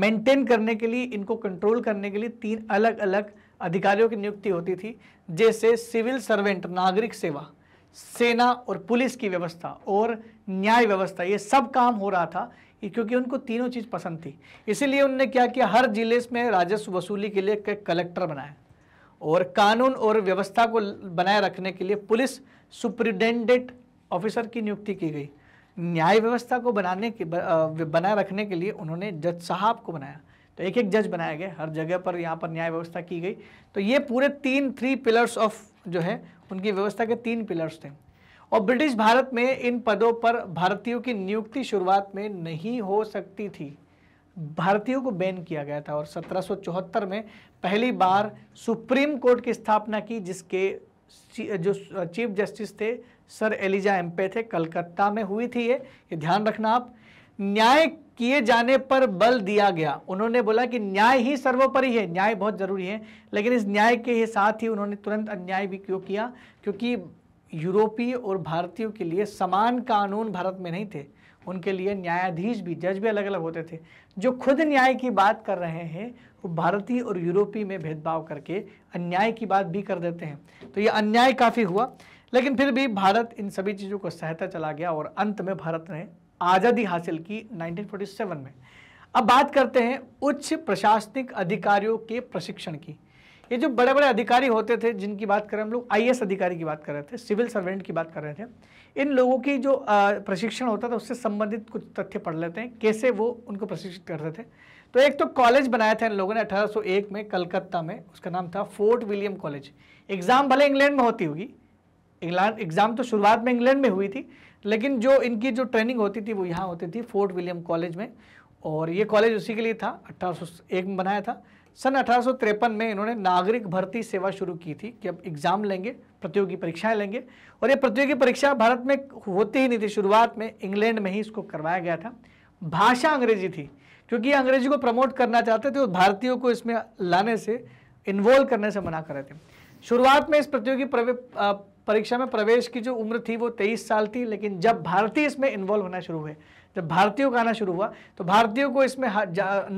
मेंटेन करने के लिए इनको कंट्रोल करने के लिए तीन अलग अलग अधिकारियों की नियुक्ति होती थी जैसे सिविल सर्वेंट नागरिक सेवा सेना और पुलिस की व्यवस्था और न्याय व्यवस्था ये सब काम हो रहा था क्योंकि उनको तीनों चीज़ पसंद थी इसीलिए उनने क्या किया हर जिले में राजस्व वसूली के लिए कलेक्टर बनाया और कानून और व्यवस्था को बनाए रखने के लिए पुलिस सुप्रिटेंडेंट ऑफिसर की नियुक्ति की गई न्याय व्यवस्था को बनाने के बनाए रखने के लिए उन्होंने जज साहब को बनाया तो एक एक जज बनाया गया हर जगह पर यहाँ पर न्याय व्यवस्था की गई तो ये पूरे तीन थ्री पिलर्स ऑफ जो है उनकी व्यवस्था के तीन पिलर्स थे और ब्रिटिश भारत में इन पदों पर भारतीयों की नियुक्ति शुरुआत में नहीं हो सकती थी भारतीयों को बैन किया गया था और 1774 में पहली बार सुप्रीम कोर्ट की स्थापना की जिसके जो चीफ जस्टिस थे सर एलिजा एम्पे थे कलकत्ता में हुई थी ये ये ध्यान रखना आप न्याय किए जाने पर बल दिया गया उन्होंने बोला कि न्याय ही सर्वोपरि है न्याय बहुत ज़रूरी है लेकिन इस न्याय के ही साथ ही उन्होंने तुरंत अन्याय भी क्यों किया क्योंकि यूरोपीय और भारतीयों के लिए समान कानून भारत में नहीं थे उनके लिए न्यायाधीश भी जज भी अलग अलग होते थे जो खुद न्याय की बात कर रहे हैं वो भारतीय और यूरोपीय में भेदभाव करके अन्याय की बात भी कर देते हैं तो ये अन्याय काफ़ी हुआ लेकिन फिर भी भारत इन सभी चीज़ों को सहता चला गया और अंत में भारत ने आज़ादी हासिल की 1947 में अब बात करते हैं उच्च प्रशासनिक अधिकारियों के प्रशिक्षण की ये जो बड़े बड़े अधिकारी होते थे जिनकी बात करें हम लोग आई अधिकारी की बात कर रहे थे सिविल सर्वेंट की बात कर रहे थे इन लोगों की जो प्रशिक्षण होता था उससे संबंधित कुछ तथ्य पढ़ लेते हैं कैसे वो उनको प्रशिक्षित करते थे तो एक तो कॉलेज बनाया था इन लोगों ने 1801 में कलकत्ता में उसका नाम था फोर्ट विलियम कॉलेज एग्ज़ाम भले इंग्लैंड में होती होगी इंग्लैंड एग्ज़ाम तो शुरुआत में इंग्लैंड में हुई थी लेकिन जो इनकी जो ट्रेनिंग होती थी वो यहाँ होती थी फोर्ट विलियम कॉलेज में और ये कॉलेज उसी के लिए था अट्ठारह में बनाया था सन अठारह में इन्होंने नागरिक भर्ती सेवा शुरू की थी कि अब एग्ज़ाम लेंगे प्रतियोगी परीक्षाएं लेंगे और ये प्रतियोगी परीक्षा भारत में होती ही नहीं थी शुरुआत में इंग्लैंड में ही इसको करवाया गया था भाषा अंग्रेजी थी क्योंकि ये अंग्रेजी को प्रमोट करना चाहते थे और भारतीयों को इसमें लाने से इन्वॉल्व करने से मना कर रहे थे शुरुआत में इस प्रतियोगी परीक्षा में प्रवेश की जो उम्र थी वो तेईस साल थी लेकिन जब भारतीय इसमें इन्वॉल्व होना शुरू हुए जब भारतीयों का आना शुरू हुआ तो भारतीयों को इसमें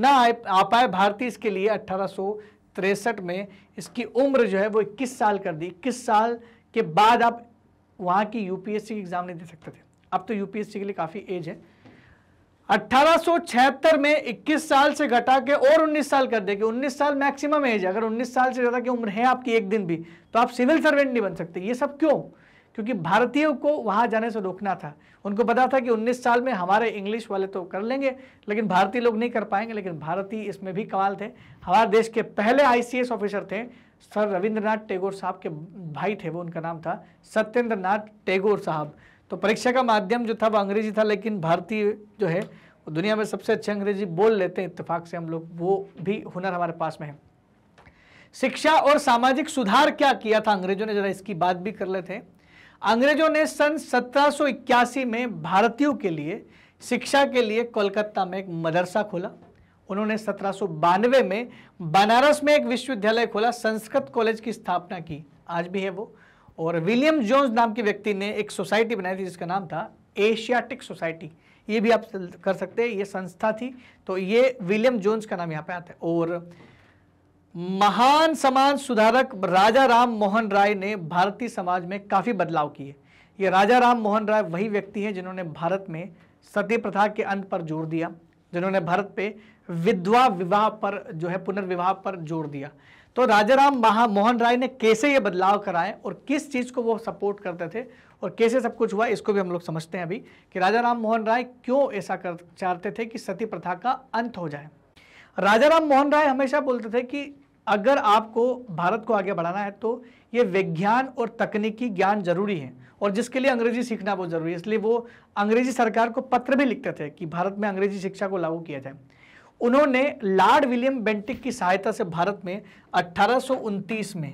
ना आ पाए भारतीय इसके लिए अट्ठारह में इसकी उम्र जो है वो इक्कीस साल कर दी इक्कीस साल के बाद आप वहाँ की यूपीएससी की एग्ज़ाम नहीं दे सकते थे अब तो यूपीएससी के लिए काफ़ी एज है अट्ठारह में 21 साल से घटा के और 19 साल कर देंगे 19 साल मैक्सिमम एज अगर 19 साल से ज़्यादा की उम्र है आपकी एक दिन भी तो आप सिविल सर्वेंट नहीं बन सकते ये सब क्यों क्योंकि भारतीयों को वहाँ जाने से रोकना था उनको पता था कि 19 साल में हमारे इंग्लिश वाले तो कर लेंगे लेकिन भारतीय लोग नहीं कर पाएंगे लेकिन भारतीय इसमें भी कमाल थे हमारे देश के पहले आई ऑफिसर थे सर रविंद्रनाथ टैगोर साहब के भाई थे वो उनका नाम था सत्येंद्र नाथ टैगोर साहब तो परीक्षा का माध्यम जो था वो अंग्रेजी था लेकिन भारतीय जो है वो दुनिया में सबसे अच्छे अंग्रेजी बोल लेते हैं इतफाक से हम लोग वो भी हुनर हमारे पास में है शिक्षा और सामाजिक सुधार क्या किया था अंग्रेजों ने जरा इसकी बात भी कर लेते हैं अंग्रेजों ने सन 1781 में भारतीयों के लिए शिक्षा के लिए कोलकाता में एक मदरसा खोला उन्होंने सत्रह में बनारस में एक विश्वविद्यालय खोला संस्कृत कॉलेज की स्थापना की आज भी है वो और विलियम जोन्स नाम के व्यक्ति ने एक सोसाइटी बनाई थी जिसका नाम था एशियाटिक सोसाइटी ये भी आप कर सकते हैं ये संस्था थी तो ये विलियम जोन्स का नाम यहाँ पे आता है और महान समाज सुधारक राजा राम मोहन राय ने भारतीय समाज में काफ़ी बदलाव किए ये राजा राम मोहन राय वही व्यक्ति हैं जिन्होंने भारत में सती प्रथा के अंत पर जोर दिया जिन्होंने भारत पे विधवा विवाह पर जो है पुनर्विवाह पर जोर दिया तो राजा राम महा मोहन राय ने कैसे ये बदलाव कराए और किस चीज़ को वो सपोर्ट करते थे और कैसे सब कुछ हुआ इसको भी हम लोग समझते हैं अभी कि राजा राम मोहन राय क्यों ऐसा कर चाहते थे कि सती प्रथा का अंत हो जाए राजा राम मोहन राय हमेशा बोलते थे कि अगर आपको भारत को आगे बढ़ाना है तो ये विज्ञान और तकनीकी ज्ञान जरूरी है और जिसके लिए अंग्रेजी सीखना बहुत ज़रूरी है इसलिए वो अंग्रेजी सरकार को पत्र भी लिखते थे कि भारत में अंग्रेजी शिक्षा को लागू किया जाए उन्होंने लॉर्ड विलियम बेंटिक की सहायता से भारत में अट्ठारह में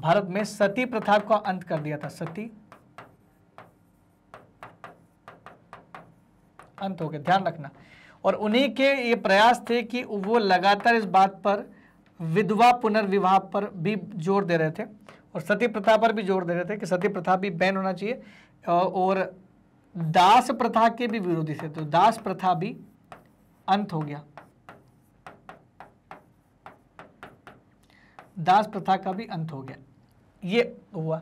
भारत में सती प्रथा का अंत कर दिया था सती अंत हो गया ध्यान रखना और उन्हीं के ये प्रयास थे कि वो लगातार इस बात पर विधवा पुनर्विवाह पर भी जोर दे रहे थे और सती प्रथा पर भी जोर दे रहे थे कि सती प्रथा भी बैन होना चाहिए और दास प्रथा के भी विरोधी थे तो दास प्रथा भी अंत हो गया दास प्रथा का भी अंत हो गया ये हुआ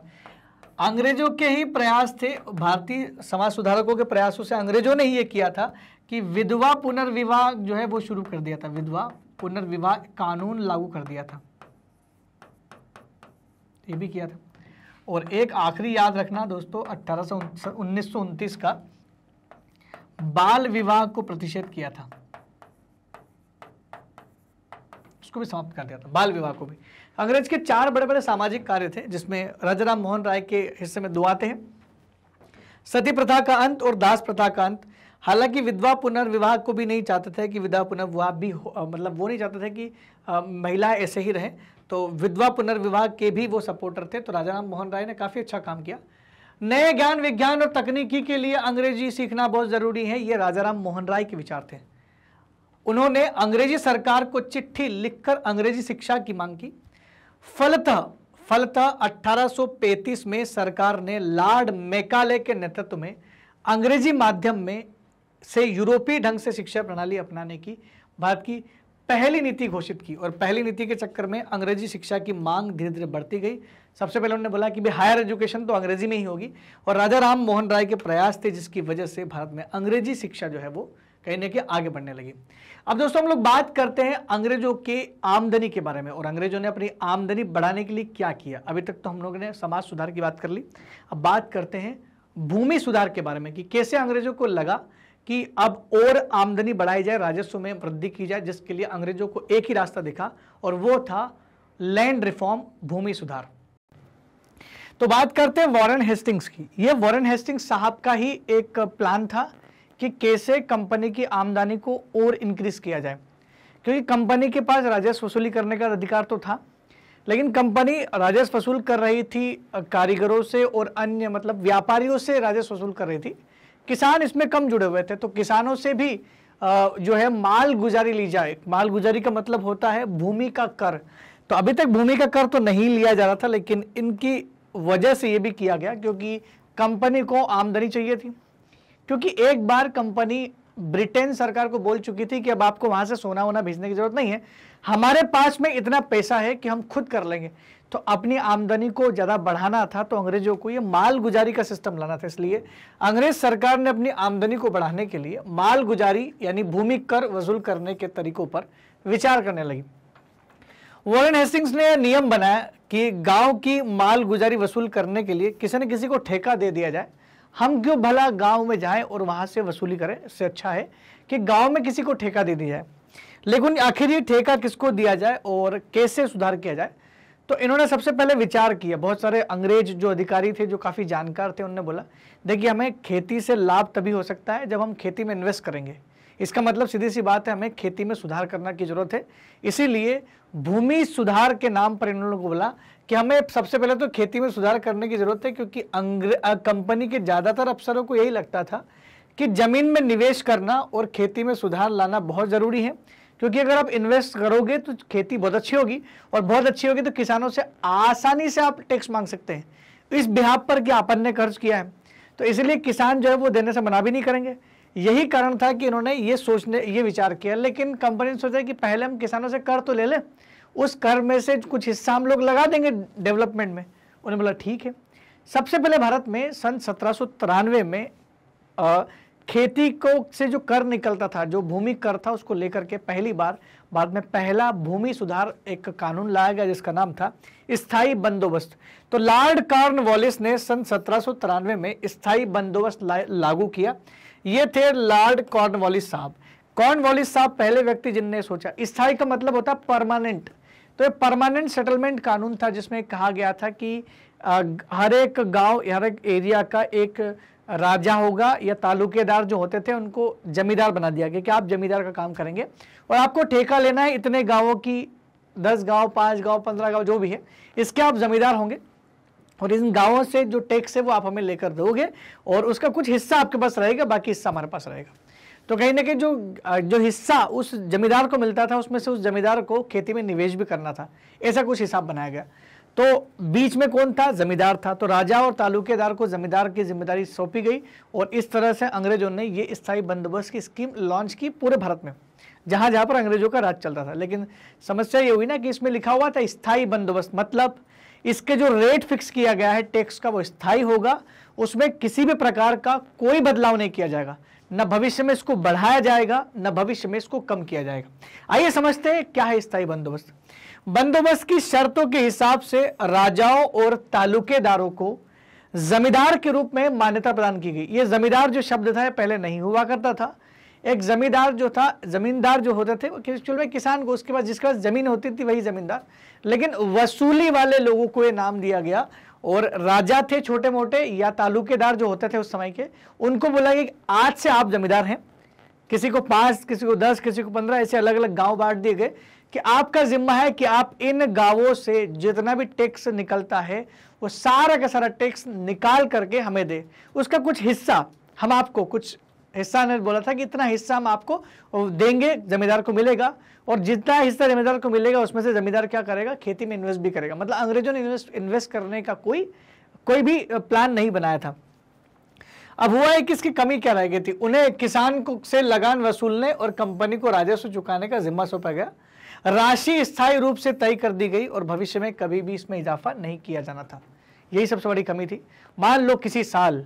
अंग्रेजों के ही प्रयास थे भारतीय समाज सुधारकों के प्रयासों से अंग्रेजों ने ही ये किया था कि विधवा पुनर्विवाह जो है वो शुरू कर दिया था विधवा पुनर्विवाह कानून लागू कर दिया था ये भी किया था और एक आखिरी याद रखना दोस्तों अठारह का बाल विवाह को प्रतिषेध किया था उसको भी समाप्त कर दिया था बाल विवाह को भी अंग्रेज के चार बड़े बड़े सामाजिक कार्य थे जिसमें राजाराम मोहन राय के हिस्से में दो आते हैं सती प्रथा का अंत और दास प्रथा का अंत हालांकि विधवा पुनर्विवाह को भी नहीं चाहते थे कि विधवा पुनर्विवाह भी मतलब वो नहीं चाहते थे कि महिला ऐसे ही रहें तो विधवा पुनर्विवाह के भी वो सपोर्टर थे तो राजा राम मोहन राय ने काफ़ी अच्छा काम किया नए ज्ञान विज्ञान और तकनीकी के लिए अंग्रेजी सीखना बहुत ज़रूरी है ये राजा राम मोहन राय के विचार थे उन्होंने अंग्रेजी सरकार को चिट्ठी लिखकर अंग्रेजी शिक्षा की मांग की फलतः फलतः 1835 में सरकार ने लॉर्ड मेकाले के नेतृत्व में अंग्रेजी माध्यम में से यूरोपीय ढंग से शिक्षा प्रणाली अपनाने की भारत की पहली नीति घोषित की और पहली नीति के चक्कर में अंग्रेजी शिक्षा की मांग धीरे धीरे बढ़ती गई सबसे पहले उन्होंने बोला कि भाई हायर एजुकेशन तो अंग्रेजी में ही होगी और राजा राम मोहन राय के प्रयास थे जिसकी वजह से भारत में अंग्रेजी शिक्षा जो है वो कहीं ना कहीं आगे बढ़ने लगी अब दोस्तों हम लोग बात करते हैं अंग्रेजों के आमदनी के बारे में और अंग्रेजों ने अपनी आमदनी बढ़ाने के लिए क्या किया अभी तक तो हम लोगों ने समाज सुधार की बात कर ली अब बात करते हैं भूमि सुधार के बारे में कि कैसे अंग्रेजों को लगा कि अब और आमदनी बढ़ाई जाए राजस्व में वृद्धि की जाए जिसके लिए अंग्रेजों को एक ही रास्ता दिखा और वो था लैंड रिफॉर्म भूमि सुधार तो बात करते हैं वॉरेन हेस्टिंग्स की ये वॉरेन हेस्टिंग्स साहब का ही एक प्लान था कि कैसे कंपनी की आमदनी को और इंक्रीज किया जाए क्योंकि कंपनी के पास राजस्व वसूली करने का अधिकार तो था लेकिन कंपनी राजस्व वसूल कर रही थी कारीगरों से और अन्य मतलब व्यापारियों से राजस्व वसूल कर रही थी किसान इसमें कम जुड़े हुए थे तो किसानों से भी जो है माल गुजारी ली जाए माल गुजारी का मतलब होता है भूमि का कर तो अभी तक भूमि का कर तो नहीं लिया जा रहा था लेकिन इनकी वजह से ये भी किया गया क्योंकि कंपनी को आमदनी चाहिए थी क्योंकि एक बार कंपनी ब्रिटेन सरकार को बोल चुकी थी कि अब आपको वहां से सोना वोना भेजने की जरूरत नहीं है हमारे पास में इतना पैसा है कि हम खुद कर लेंगे तो अपनी आमदनी को ज़्यादा बढ़ाना था तो अंग्रेजों को ये माल गुजारी का सिस्टम लाना था इसलिए अंग्रेज सरकार ने अपनी आमदनी को बढ़ाने के लिए माल गुजारी यानी भूमि कर वसूल करने के तरीकों पर विचार करने लगी वॉरेन हेस्टिंग्स ने नियम बनाया कि गांव की माल गुजारी वसूल करने के लिए किसी न किसी को ठेका दे दिया जाए हम क्यों भला गाँव में जाए और वहां से वसूली करें इससे अच्छा है कि गाँव में किसी को ठेका दे दिया जाए लेकिन आखिर ये ठेका किसको दिया जाए और कैसे सुधार किया जाए तो इन्होंने सबसे पहले विचार किया बहुत सारे अंग्रेज जो अधिकारी थे जो काफ़ी जानकार थे उन्होंने बोला देखिए हमें खेती से लाभ तभी हो सकता है जब हम खेती में इन्वेस्ट करेंगे इसका मतलब सीधी सी बात है हमें खेती में सुधार करना की ज़रूरत है इसीलिए भूमि सुधार के नाम पर इन्होंने को बोला कि हमें सबसे पहले तो खेती में सुधार करने की ज़रूरत है क्योंकि कंपनी के ज़्यादातर अफसरों को यही लगता था कि ज़मीन में निवेश करना और खेती में सुधार लाना बहुत ज़रूरी है क्योंकि अगर आप इन्वेस्ट करोगे तो खेती बहुत अच्छी होगी और बहुत अच्छी होगी तो किसानों से आसानी से आप टैक्स मांग सकते हैं इस बिहाब पर कि आपन ने खर्च किया है तो इसलिए किसान जो है वो देने से मना भी नहीं करेंगे यही कारण था कि इन्होंने ये सोचने ये विचार किया लेकिन कंपनी ने सोचा कि पहले हम किसानों से कर तो ले लें उस कर में से कुछ हिस्सा हम लोग लगा देंगे डेवलपमेंट में उन्होंने बोला ठीक है सबसे पहले भारत में सन सत्रह में खेती को से जो कर निकलता था जो भूमि कर था उसको लेकर के पहली बार बाद में पहला भूमि सुधार एक कानून लाया गया जिसका नाम था स्थाई बंदोबस्त तो लॉर्ड कार्न वॉलिस ने सन सत्रह में स्थाई बंदोबस्त ला, लागू किया ये थे लॉर्ड कॉर्न वॉलिस साहब कॉर्न वॉलिस साहब पहले व्यक्ति जिनने सोचा स्थाई का मतलब होता परमानेंट तो ये परमानेंट सेटलमेंट कानून था जिसमें कहा गया था कि हर एक गांव हर एक एरिया का एक राजा होगा या तालुकेदार जो होते थे उनको जमींदार बना दिया गया कि आप जमींदार का काम करेंगे और आपको ठेका लेना है इतने गांवों की दस गांव पांच गांव पंद्रह गांव जो भी है इसके आप जमींदार होंगे और इन गांवों से जो टैक्स है वो आप हमें लेकर दोगे और उसका कुछ हिस्सा आपके पास रहेगा बाकी हिस्सा हमारे पास रहेगा तो कहीं ना कहीं जो जो हिस्सा उस जमींदार को मिलता था उसमें से उस जमींदार को खेती में निवेश भी करना था ऐसा कुछ हिसाब बनाया गया तो बीच में कौन था जमींदार था तो राजा और तालुकेदार को जमींदार की जिम्मेदारी सौंपी गई और इस तरह से अंग्रेजों ने ये स्थायी बंदोबस्त की स्कीम लॉन्च की पूरे भारत में जहां जहां पर अंग्रेजों का राज चलता था लेकिन समस्या ये हुई ना कि इसमें लिखा हुआ था स्थायी बंदोबस्त मतलब इसके जो रेट फिक्स किया गया है टैक्स का वो स्थायी होगा उसमें किसी भी प्रकार का कोई बदलाव नहीं किया जाएगा न भविष्य में इसको बढ़ाया जाएगा न भविष्य में इसको कम किया जाएगा आइए समझते हैं क्या है स्थायी बंदोबस्त बंदोबस्त की शर्तों के हिसाब से राजाओं और तालुकेदारों को जमींदार के रूप में मान्यता प्रदान की गई ये जमींदार जो शब्द था पहले नहीं हुआ करता था एक जमींदार जो था जमींदार जो होते थे वो में किसान को उसके पास जिसके पास जमीन होती थी वही जमींदार लेकिन वसूली वाले लोगों को ये नाम दिया गया और राजा थे छोटे मोटे या तालुकेदार जो होते थे उस समय के उनको बोला कि आज से आप जमींदार हैं किसी को पाँच किसी को दस किसी को पंद्रह ऐसे अलग अलग गांव बांट दिए गए कि आपका जिम्मा है कि आप इन गांवों से जितना भी टैक्स निकलता है वो सारा का सारा टैक्स निकाल करके हमें दे उसका कुछ हिस्सा हम आपको कुछ हिस्सा ने बोला था कि इतना हिस्सा हम आपको देंगे जमींदार को मिलेगा और जितना हिस्सा जमींदार को मिलेगा उसमें से जमींदार क्या करेगा खेती में इन्वेस्ट भी करेगा मतलब अंग्रेजों ने इन्वेस्ट इन्वेस्ट करने का कोई कोई भी प्लान नहीं बनाया था अब हुआ है कि इसकी कमी क्या रह गई थी उन्हें किसान को से लगान वसूलने और कंपनी को राजस्व चुकाने का जिम्मा सौंपा गया राशि स्थायी रूप से तय कर दी गई और भविष्य में कभी भी इसमें इजाफा नहीं किया जाना था यही सबसे बड़ी कमी थी मान लो किसी साल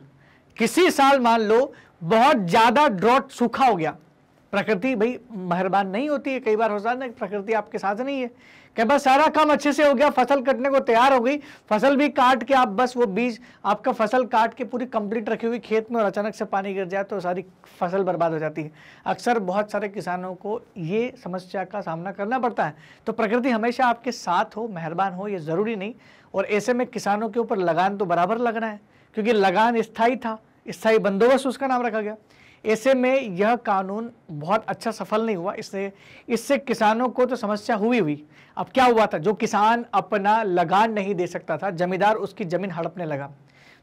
किसी साल मान लो बहुत ज़्यादा ड्रॉट सूखा हो गया प्रकृति भाई मेहरबान नहीं होती है कई बार हो जाता है प्रकृति आपके साथ नहीं है कि बस सारा काम अच्छे से हो गया फसल कटने को तैयार हो गई फसल भी काट के आप बस वो बीज आपका फसल काट के पूरी कंप्लीट रखी हुई खेत में और अचानक से पानी गिर जाए तो सारी फसल बर्बाद हो जाती है अक्सर बहुत सारे किसानों को ये समस्या का सामना करना पड़ता है तो प्रकृति हमेशा आपके साथ हो मेहरबान हो ये ज़रूरी नहीं और ऐसे में किसानों के ऊपर लगान तो बराबर लगना है क्योंकि लगान स्थायी था स्थायी बंदोबस्त उसका नाम रखा गया ऐसे में यह कानून बहुत अच्छा सफल नहीं हुआ इससे इससे किसानों को तो समस्या हुई हुई अब क्या हुआ था जो किसान अपना लगान नहीं दे सकता था जमींदार उसकी ज़मीन हड़पने लगा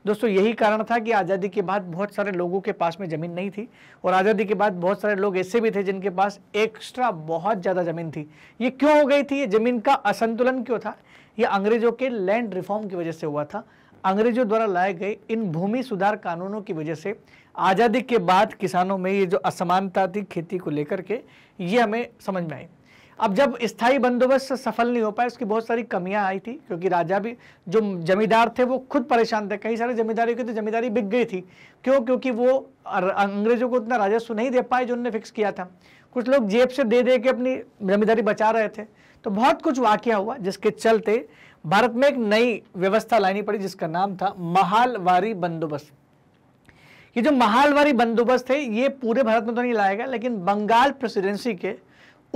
दोस्तों यही कारण था कि आज़ादी के बाद बहुत सारे लोगों के पास में ज़मीन नहीं थी और आज़ादी के बाद बहुत सारे लोग ऐसे भी थे जिनके पास एक्स्ट्रा बहुत ज़्यादा ज़मीन थी ये क्यों हो गई थी ये ज़मीन का असंतुलन क्यों था ये अंग्रेज़ों के लैंड रिफॉर्म की वजह से हुआ था अंग्रेजों द्वारा लाए गए इन भूमि सुधार कानूनों की वजह से आज़ादी के बाद किसानों में ये जो असमानता थी खेती को लेकर के ये हमें समझ में आई अब जब स्थायी बंदोबस्त सफल नहीं हो पाया उसकी बहुत सारी कमियां आई थी क्योंकि राजा भी जो जमींदार थे वो खुद परेशान थे कई सारे जमींदारी की तो जमींदारी बिक गई थी क्यों क्योंकि वो अंग्रेजों को उतना राजस्व नहीं दे पाए जो उन्होंने फिक्स किया था कुछ लोग जेब से दे दे के अपनी जमींदारी बचा रहे थे तो बहुत कुछ वाक्य हुआ जिसके चलते भारत में एक नई व्यवस्था लानी पड़ी जिसका नाम था महालवारी बंदोबस्त ये जो महालवारी बंदोबस्त है ये पूरे भारत में तो नहीं लाएगा लेकिन बंगाल प्रेसिडेंसी के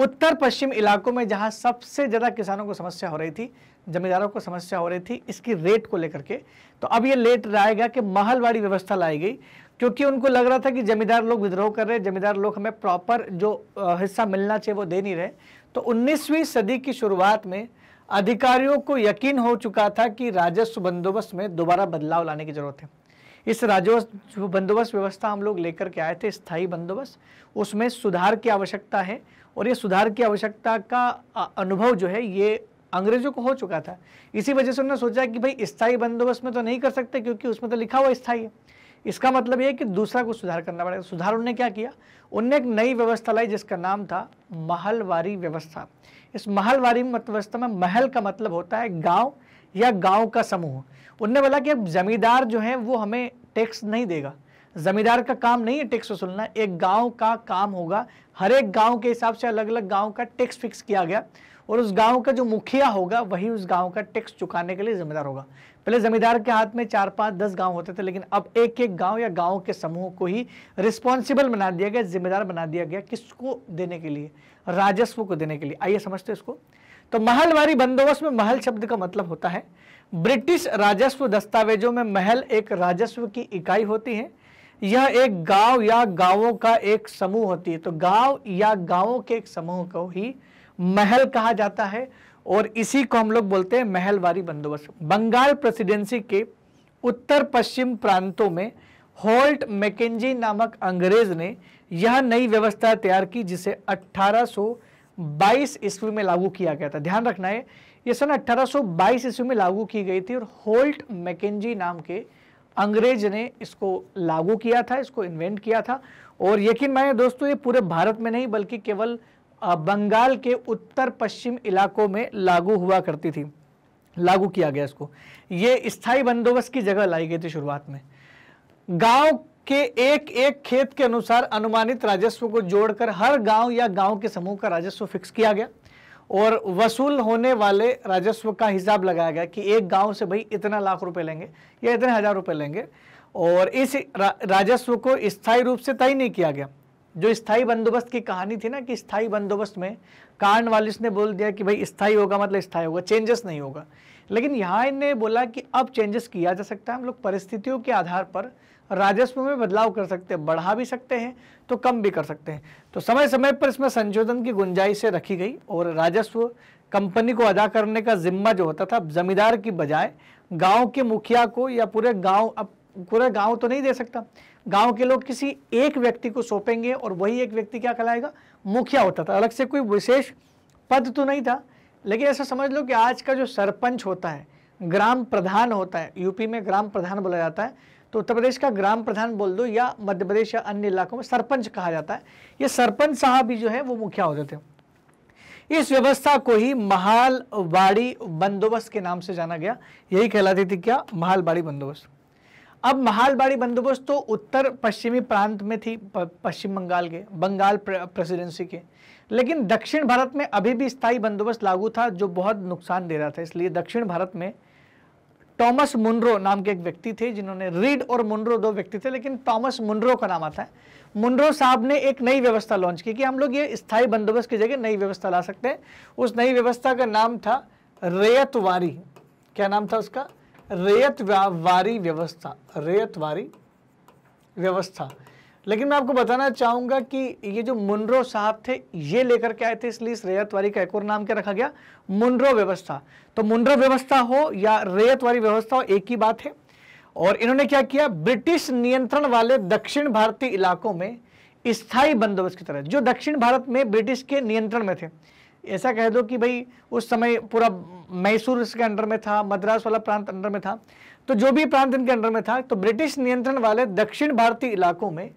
उत्तर पश्चिम इलाकों में जहां सबसे ज़्यादा किसानों को समस्या हो रही थी जमींदारों को समस्या हो रही थी इसकी रेट को लेकर के तो अब ये लेट रहेगा कि महलवाड़ी व्यवस्था लाई गई क्योंकि उनको लग रहा था कि जमींदार लोग विद्रोह कर रहे हैं जमींदार लोग हमें प्रॉपर जो हिस्सा मिलना चाहिए वो दे नहीं रहे तो 19वीं सदी की शुरुआत में अधिकारियों को यकीन हो चुका था कि राजस्व बंदोबस्त में दोबारा बदलाव लाने की जरूरत है इस राजस्व बंदोबस्त व्यवस्था हम लोग लेकर के आए थे स्थायी बंदोबस्त उसमें सुधार की आवश्यकता है और ये सुधार की आवश्यकता का अनुभव जो है ये अंग्रेजों को हो चुका था इसी वजह से उन्होंने सोचा कि भाई स्थायी बंदोबस्त में तो नहीं कर सकते क्योंकि उसमें तो लिखा हुआ स्थायी है इसका मतलब यह है कि दूसरा कुछ सुधार करना पड़ेगा सुधार उन्होंने क्या किया उनने एक नई व्यवस्था लाई जिसका नाम था महलवारी व्यवस्था इस महलवारी में अर्थव्यवस्था में महल का मतलब होता है गांव या गांव का समूह उनने बोला कि अब जमींदार जो है वो हमें टैक्स नहीं देगा जमींदार का काम नहीं है टैक्स वसूलना एक गांव का काम होगा हर एक गांव के हिसाब से अलग अलग गांव का टैक्स फिक्स किया गया और उस गांव का जो मुखिया होगा वही उस गांव का टैक्स चुकाने के लिए जिम्मेदार होगा पहले जमींदार के हाथ में चार पांच दस गांव होते थे लेकिन अब एक एक गांव या गांव के समूह को ही रिस्पॉन्सिबल बना दिया गया जिम्मेदार बना दिया गया किसको देने के लिए राजस्व को देने के लिए आइए समझते इसको तो महलवारी बंदोबस्त में महल शब्द का मतलब होता है ब्रिटिश राजस्व दस्तावेजों में महल एक राजस्व की इकाई होती है यह एक गांव या गांवों का एक समूह होती है तो गांव या गांवों के एक समूह को ही महल कहा जाता है और इसी को हम लोग बोलते हैं महलवारी बंदोबस्त बंगाल प्रेसिडेंसी के उत्तर पश्चिम प्रांतों में होल्ट मैकेजी नामक अंग्रेज ने यह नई व्यवस्था तैयार की जिसे 1822 ईस्वी में लागू किया गया था ध्यान रखना है ये सन 1822 ईस्वी में लागू की गई थी और होल्ट मैकेजी नाम के अंग्रेज ने इसको लागू किया था इसको इन्वेंट किया था और यकीन माने दोस्तों ये पूरे भारत में नहीं बल्कि केवल बंगाल के उत्तर पश्चिम इलाकों में लागू हुआ करती थी लागू किया गया इसको ये स्थायी बंदोबस्त की जगह लाई गई थी शुरुआत में गांव के एक एक खेत के अनुसार अनुमानित राजस्व को जोड़कर हर गांव या गांव के समूह का राजस्व फिक्स किया गया और वसूल होने वाले राजस्व का हिसाब लगाया गया कि एक गांव से भाई इतना लाख रुपए लेंगे या इतने हजार रुपए लेंगे और इस रा, राजस्व को स्थायी रूप से तय नहीं किया गया जो स्थाई बंदोबस्त की कहानी थी ना कि स्थाई बंदोबस्त में कारण वालिस ने बोल दिया कि भाई स्थाई होगा मतलब स्थाई होगा चेंजेस नहीं होगा लेकिन यहाँ इनने बोला कि अब चेंजेस किया जा सकता है हम लोग परिस्थितियों के आधार पर राजस्व में बदलाव कर सकते हैं बढ़ा भी सकते हैं तो कम भी कर सकते हैं तो समय समय पर इसमें संशोधन की गुंजाइश रखी गई और राजस्व कंपनी को अदा करने का जिम्मा जो होता था जमींदार की बजाय गाँव के मुखिया को या पूरे गाँव अब पूरा गांव तो नहीं दे सकता गांव के लोग किसी एक व्यक्ति को सौंपेंगे और वही एक व्यक्ति क्या कहलाएगा मुखिया होता था अलग से कोई विशेष पद तो नहीं था लेकिन ऐसा समझ लो कि आज का जो सरपंच होता है ग्राम प्रधान होता है यूपी में ग्राम प्रधान बोला जाता है तो उत्तर प्रदेश का ग्राम प्रधान बोल दो या मध्य प्रदेश या अन्य इलाकों में सरपंच कहा जाता है ये सरपंच साहब भी जो है वो मुखिया होते थे इस व्यवस्था को ही महालवाड़ी बंदोबस्त के नाम से जाना गया यही कहलाती थी क्या महालवाड़ी बंदोबस्त अब महालबाड़ी बंदोबस्त तो उत्तर पश्चिमी प्रांत में थी पश्चिम बंगाल के बंगाल प्रेसिडेंसी के लेकिन दक्षिण भारत में अभी भी स्थायी बंदोबस्त लागू था जो बहुत नुकसान दे रहा था इसलिए दक्षिण भारत में टॉमस मुंड्रो नाम के एक व्यक्ति थे जिन्होंने रीड और मुंड्रो दो व्यक्ति थे लेकिन टॉमस मुंड्रो का नाम आता है मुंड्रो साहब ने एक नई व्यवस्था लॉन्च की कि हम लोग ये स्थायी बंदोबस्त की जगह नई व्यवस्था ला सकते हैं उस नई व्यवस्था का नाम था रेयतवारी क्या नाम था उसका रेयत वारी व्यवस्था रेयत वारी व्यवस्था लेकिन मैं आपको बताना चाहूंगा कि ये जो मुंड्रो साहब थे ये लेकर के आए थे इसलिए इस वारी का एक और नाम क्या रखा गया मुंड्रो व्यवस्था तो मुंड्रो व्यवस्था हो या वारी व्यवस्था हो एक ही बात है और इन्होंने क्या किया ब्रिटिश नियंत्रण वाले दक्षिण भारतीय इलाकों में स्थायी बंदोबस्त की तरह जो दक्षिण भारत में ब्रिटिश के नियंत्रण में थे ऐसा कह दो कि भाई उस समय पूरा मैसूर इसके अंडर में था मद्रास वाला प्रांत अंडर में था तो जो भी प्रांत इनके अंडर में था तो ब्रिटिश नियंत्रण वाले दक्षिण भारतीय इलाकों में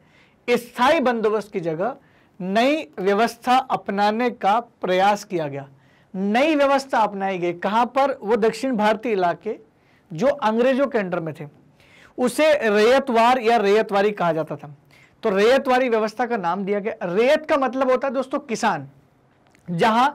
स्थायी बंदोबस्त की जगह नई व्यवस्था अपनाने का प्रयास किया गया नई व्यवस्था अपनाई गई कहाँ पर वो दक्षिण भारतीय इलाके जो अंग्रेजों के अंडर में थे उसे रेयतवार या रेयतवारी कहा जाता था तो रेयतवारी व्यवस्था का नाम दिया गया रेयत का मतलब होता है दोस्तों किसान जहां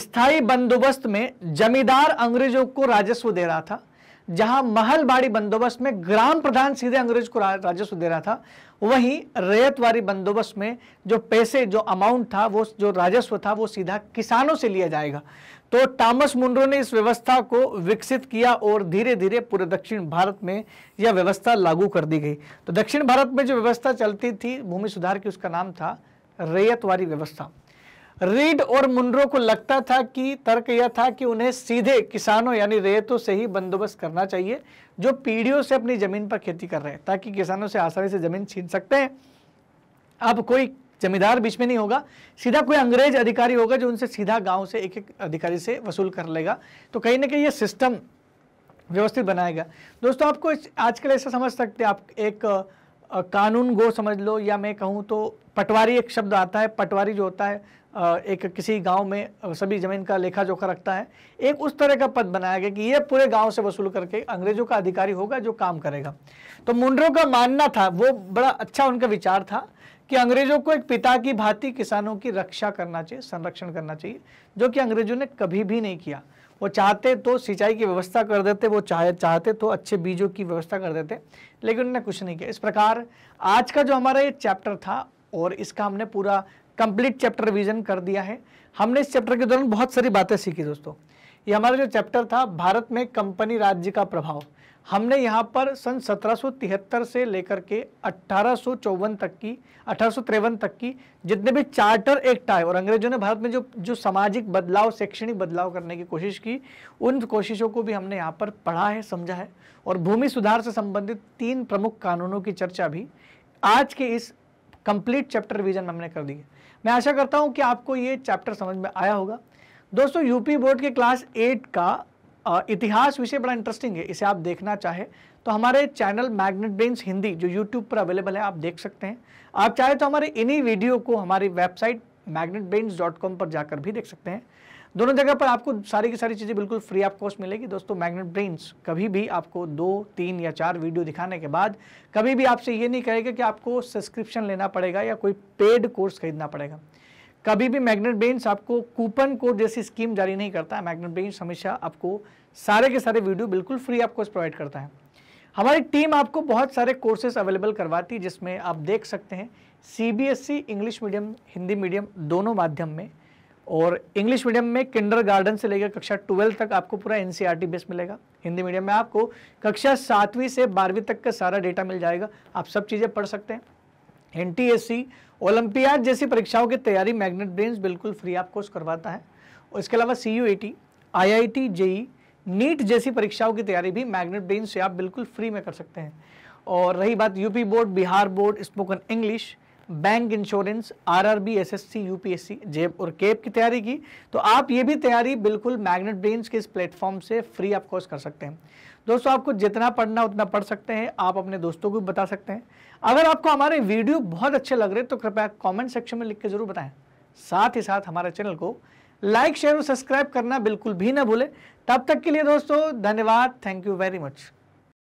स्थायी बंदोबस्त में जमींदार अंग्रेजों को राजस्व दे रहा था जहां महलबाड़ी बंदोबस्त में ग्राम प्रधान सीधे अंग्रेज को राजस्व दे रहा था वहीं रेयतवारी बंदोबस्त में जो पैसे जो अमाउंट था वो जो राजस्व था वो सीधा किसानों से लिया जाएगा तो टॉमस मुंडो ने इस व्यवस्था को विकसित किया और धीरे धीरे पूरे दक्षिण भारत में यह व्यवस्था लागू कर दी गई तो दक्षिण भारत में जो व्यवस्था चलती थी भूमि सुधार की उसका नाम था रेयतवारी व्यवस्था रीड और मुंड्रो को लगता था कि तर्क यह था कि उन्हें सीधे किसानों यानी रेतों से ही बंदोबस्त करना चाहिए जो पीढ़ियों से अपनी ज़मीन पर खेती कर रहे हैं ताकि किसानों से आसानी से ज़मीन छीन सकते हैं अब कोई जमींदार बीच में नहीं होगा सीधा कोई अंग्रेज अधिकारी होगा जो उनसे सीधा गांव से एक एक अधिकारी से वसूल कर लेगा तो कहीं ना कहीं ये सिस्टम व्यवस्थित बनाएगा दोस्तों आपको आजकल ऐसा समझ सकते हैं आप एक कानून गो समझ लो या मैं कहूँ तो पटवारी एक शब्द आता है पटवारी जो होता है एक किसी गांव में सभी जमीन का लेखा जोखा रखता है एक उस तरह का पद बनाया गया कि यह पूरे गांव से वसूल करके अंग्रेजों का अधिकारी होगा जो काम करेगा तो मुंडरों का मानना था वो बड़ा अच्छा उनका विचार था कि अंग्रेजों को एक पिता की भांति किसानों की रक्षा करना चाहिए संरक्षण करना चाहिए जो कि अंग्रेजों ने कभी भी नहीं किया वो चाहते तो सिंचाई की व्यवस्था कर देते वो चाहे चाहते तो अच्छे बीजों की व्यवस्था कर देते लेकिन उन्होंने कुछ नहीं किया इस प्रकार आज का जो हमारा ये चैप्टर था और इसका हमने पूरा कंप्लीट चैप्टर रिवीजन कर दिया है हमने इस चैप्टर के दौरान बहुत सारी बातें सीखी दोस्तों ये हमारा जो चैप्टर था भारत में कंपनी राज्य का प्रभाव हमने यहाँ पर सन 1773 से लेकर के अट्ठारह तक की अठारह तक की जितने भी चार्टर एक्ट आए और अंग्रेजों ने भारत में जो जो सामाजिक बदलाव शैक्षणिक बदलाव करने की कोशिश की उन कोशिशों को भी हमने यहाँ पर पढ़ा है समझा है और भूमि सुधार से संबंधित तीन प्रमुख कानूनों की चर्चा भी आज के इस कंप्लीट चैप्टर रिविजन में हमने कर दी है मैं आशा करता हूँ कि आपको ये चैप्टर समझ में आया होगा दोस्तों यूपी बोर्ड के क्लास एट का इतिहास विषय बड़ा इंटरेस्टिंग है इसे आप देखना चाहे तो हमारे चैनल मैग्नेट ब्रेन्स हिंदी जो यूट्यूब पर अवेलेबल है आप देख सकते हैं आप चाहे तो हमारे इन्हीं वीडियो को हमारी वेबसाइट मैग्नेट पर जाकर भी देख सकते हैं दोनों जगह पर आपको सारी की सारी चीज़ें बिल्कुल फ्री ऑफ कॉस्ट मिलेगी दोस्तों मैग्नेट ब्रेन्स कभी भी आपको दो तीन या चार वीडियो दिखाने के बाद कभी भी आपसे ये नहीं कहेगा कि आपको सब्सक्रिप्शन लेना पड़ेगा या कोई पेड कोर्स खरीदना पड़ेगा कभी भी मैग्नेट ब्रेन्स आपको कूपन कोड जैसी स्कीम जारी नहीं करता मैग्नेट ब्रेन्स हमेशा आपको सारे के सारे वीडियो बिल्कुल फ्री ऑफ कॉस्ट प्रोवाइड करता है हमारी टीम आपको बहुत सारे कोर्सेज अवेलेबल करवाती है जिसमें आप देख सकते हैं C B S E English medium Hindi medium दोनों माध्यम में और इंग्लिश मीडियम में किंडर गार्डन से लेकर कक्षा ट्वेल्व तक आपको पूरा एन सी बेस मिलेगा हिंदी मीडियम में आपको कक्षा सातवीं से बारहवीं तक का सारा डेटा मिल जाएगा आप सब चीज़ें पढ़ सकते हैं एन टी ओलंपियाड जैसी परीक्षाओं की तैयारी मैग्नेट ब्रेन्स बिल्कुल फ्री आप कोर्स करवाता है और इसके अलावा C U E T I I T JEE NEET जैसी परीक्षाओं की तैयारी भी मैग्नेट ब्रेन से आप बिल्कुल फ्री में कर सकते हैं और रही बात UP board Bihar board spoken English bank insurance RRB SSC UPSC जेब और केप की तैयारी की तो आप ये भी तैयारी बिल्कुल मैग्नेट ब्रेन्स के इस प्लेटफॉर्म से फ्री आप कोर्स कर सकते हैं दोस्तों आपको जितना पढ़ना उतना पढ़ सकते हैं आप अपने दोस्तों को भी बता सकते हैं अगर आपको हमारे वीडियो बहुत अच्छे लग रहे तो कृपया कॉमेंट सेक्शन में लिख के जरूर बताएं साथ ही साथ हमारे चैनल को लाइक शेयर और सब्सक्राइब करना बिल्कुल भी ना भूलें तब तक के लिए दोस्तों धन्यवाद थैंक यू वेरी मच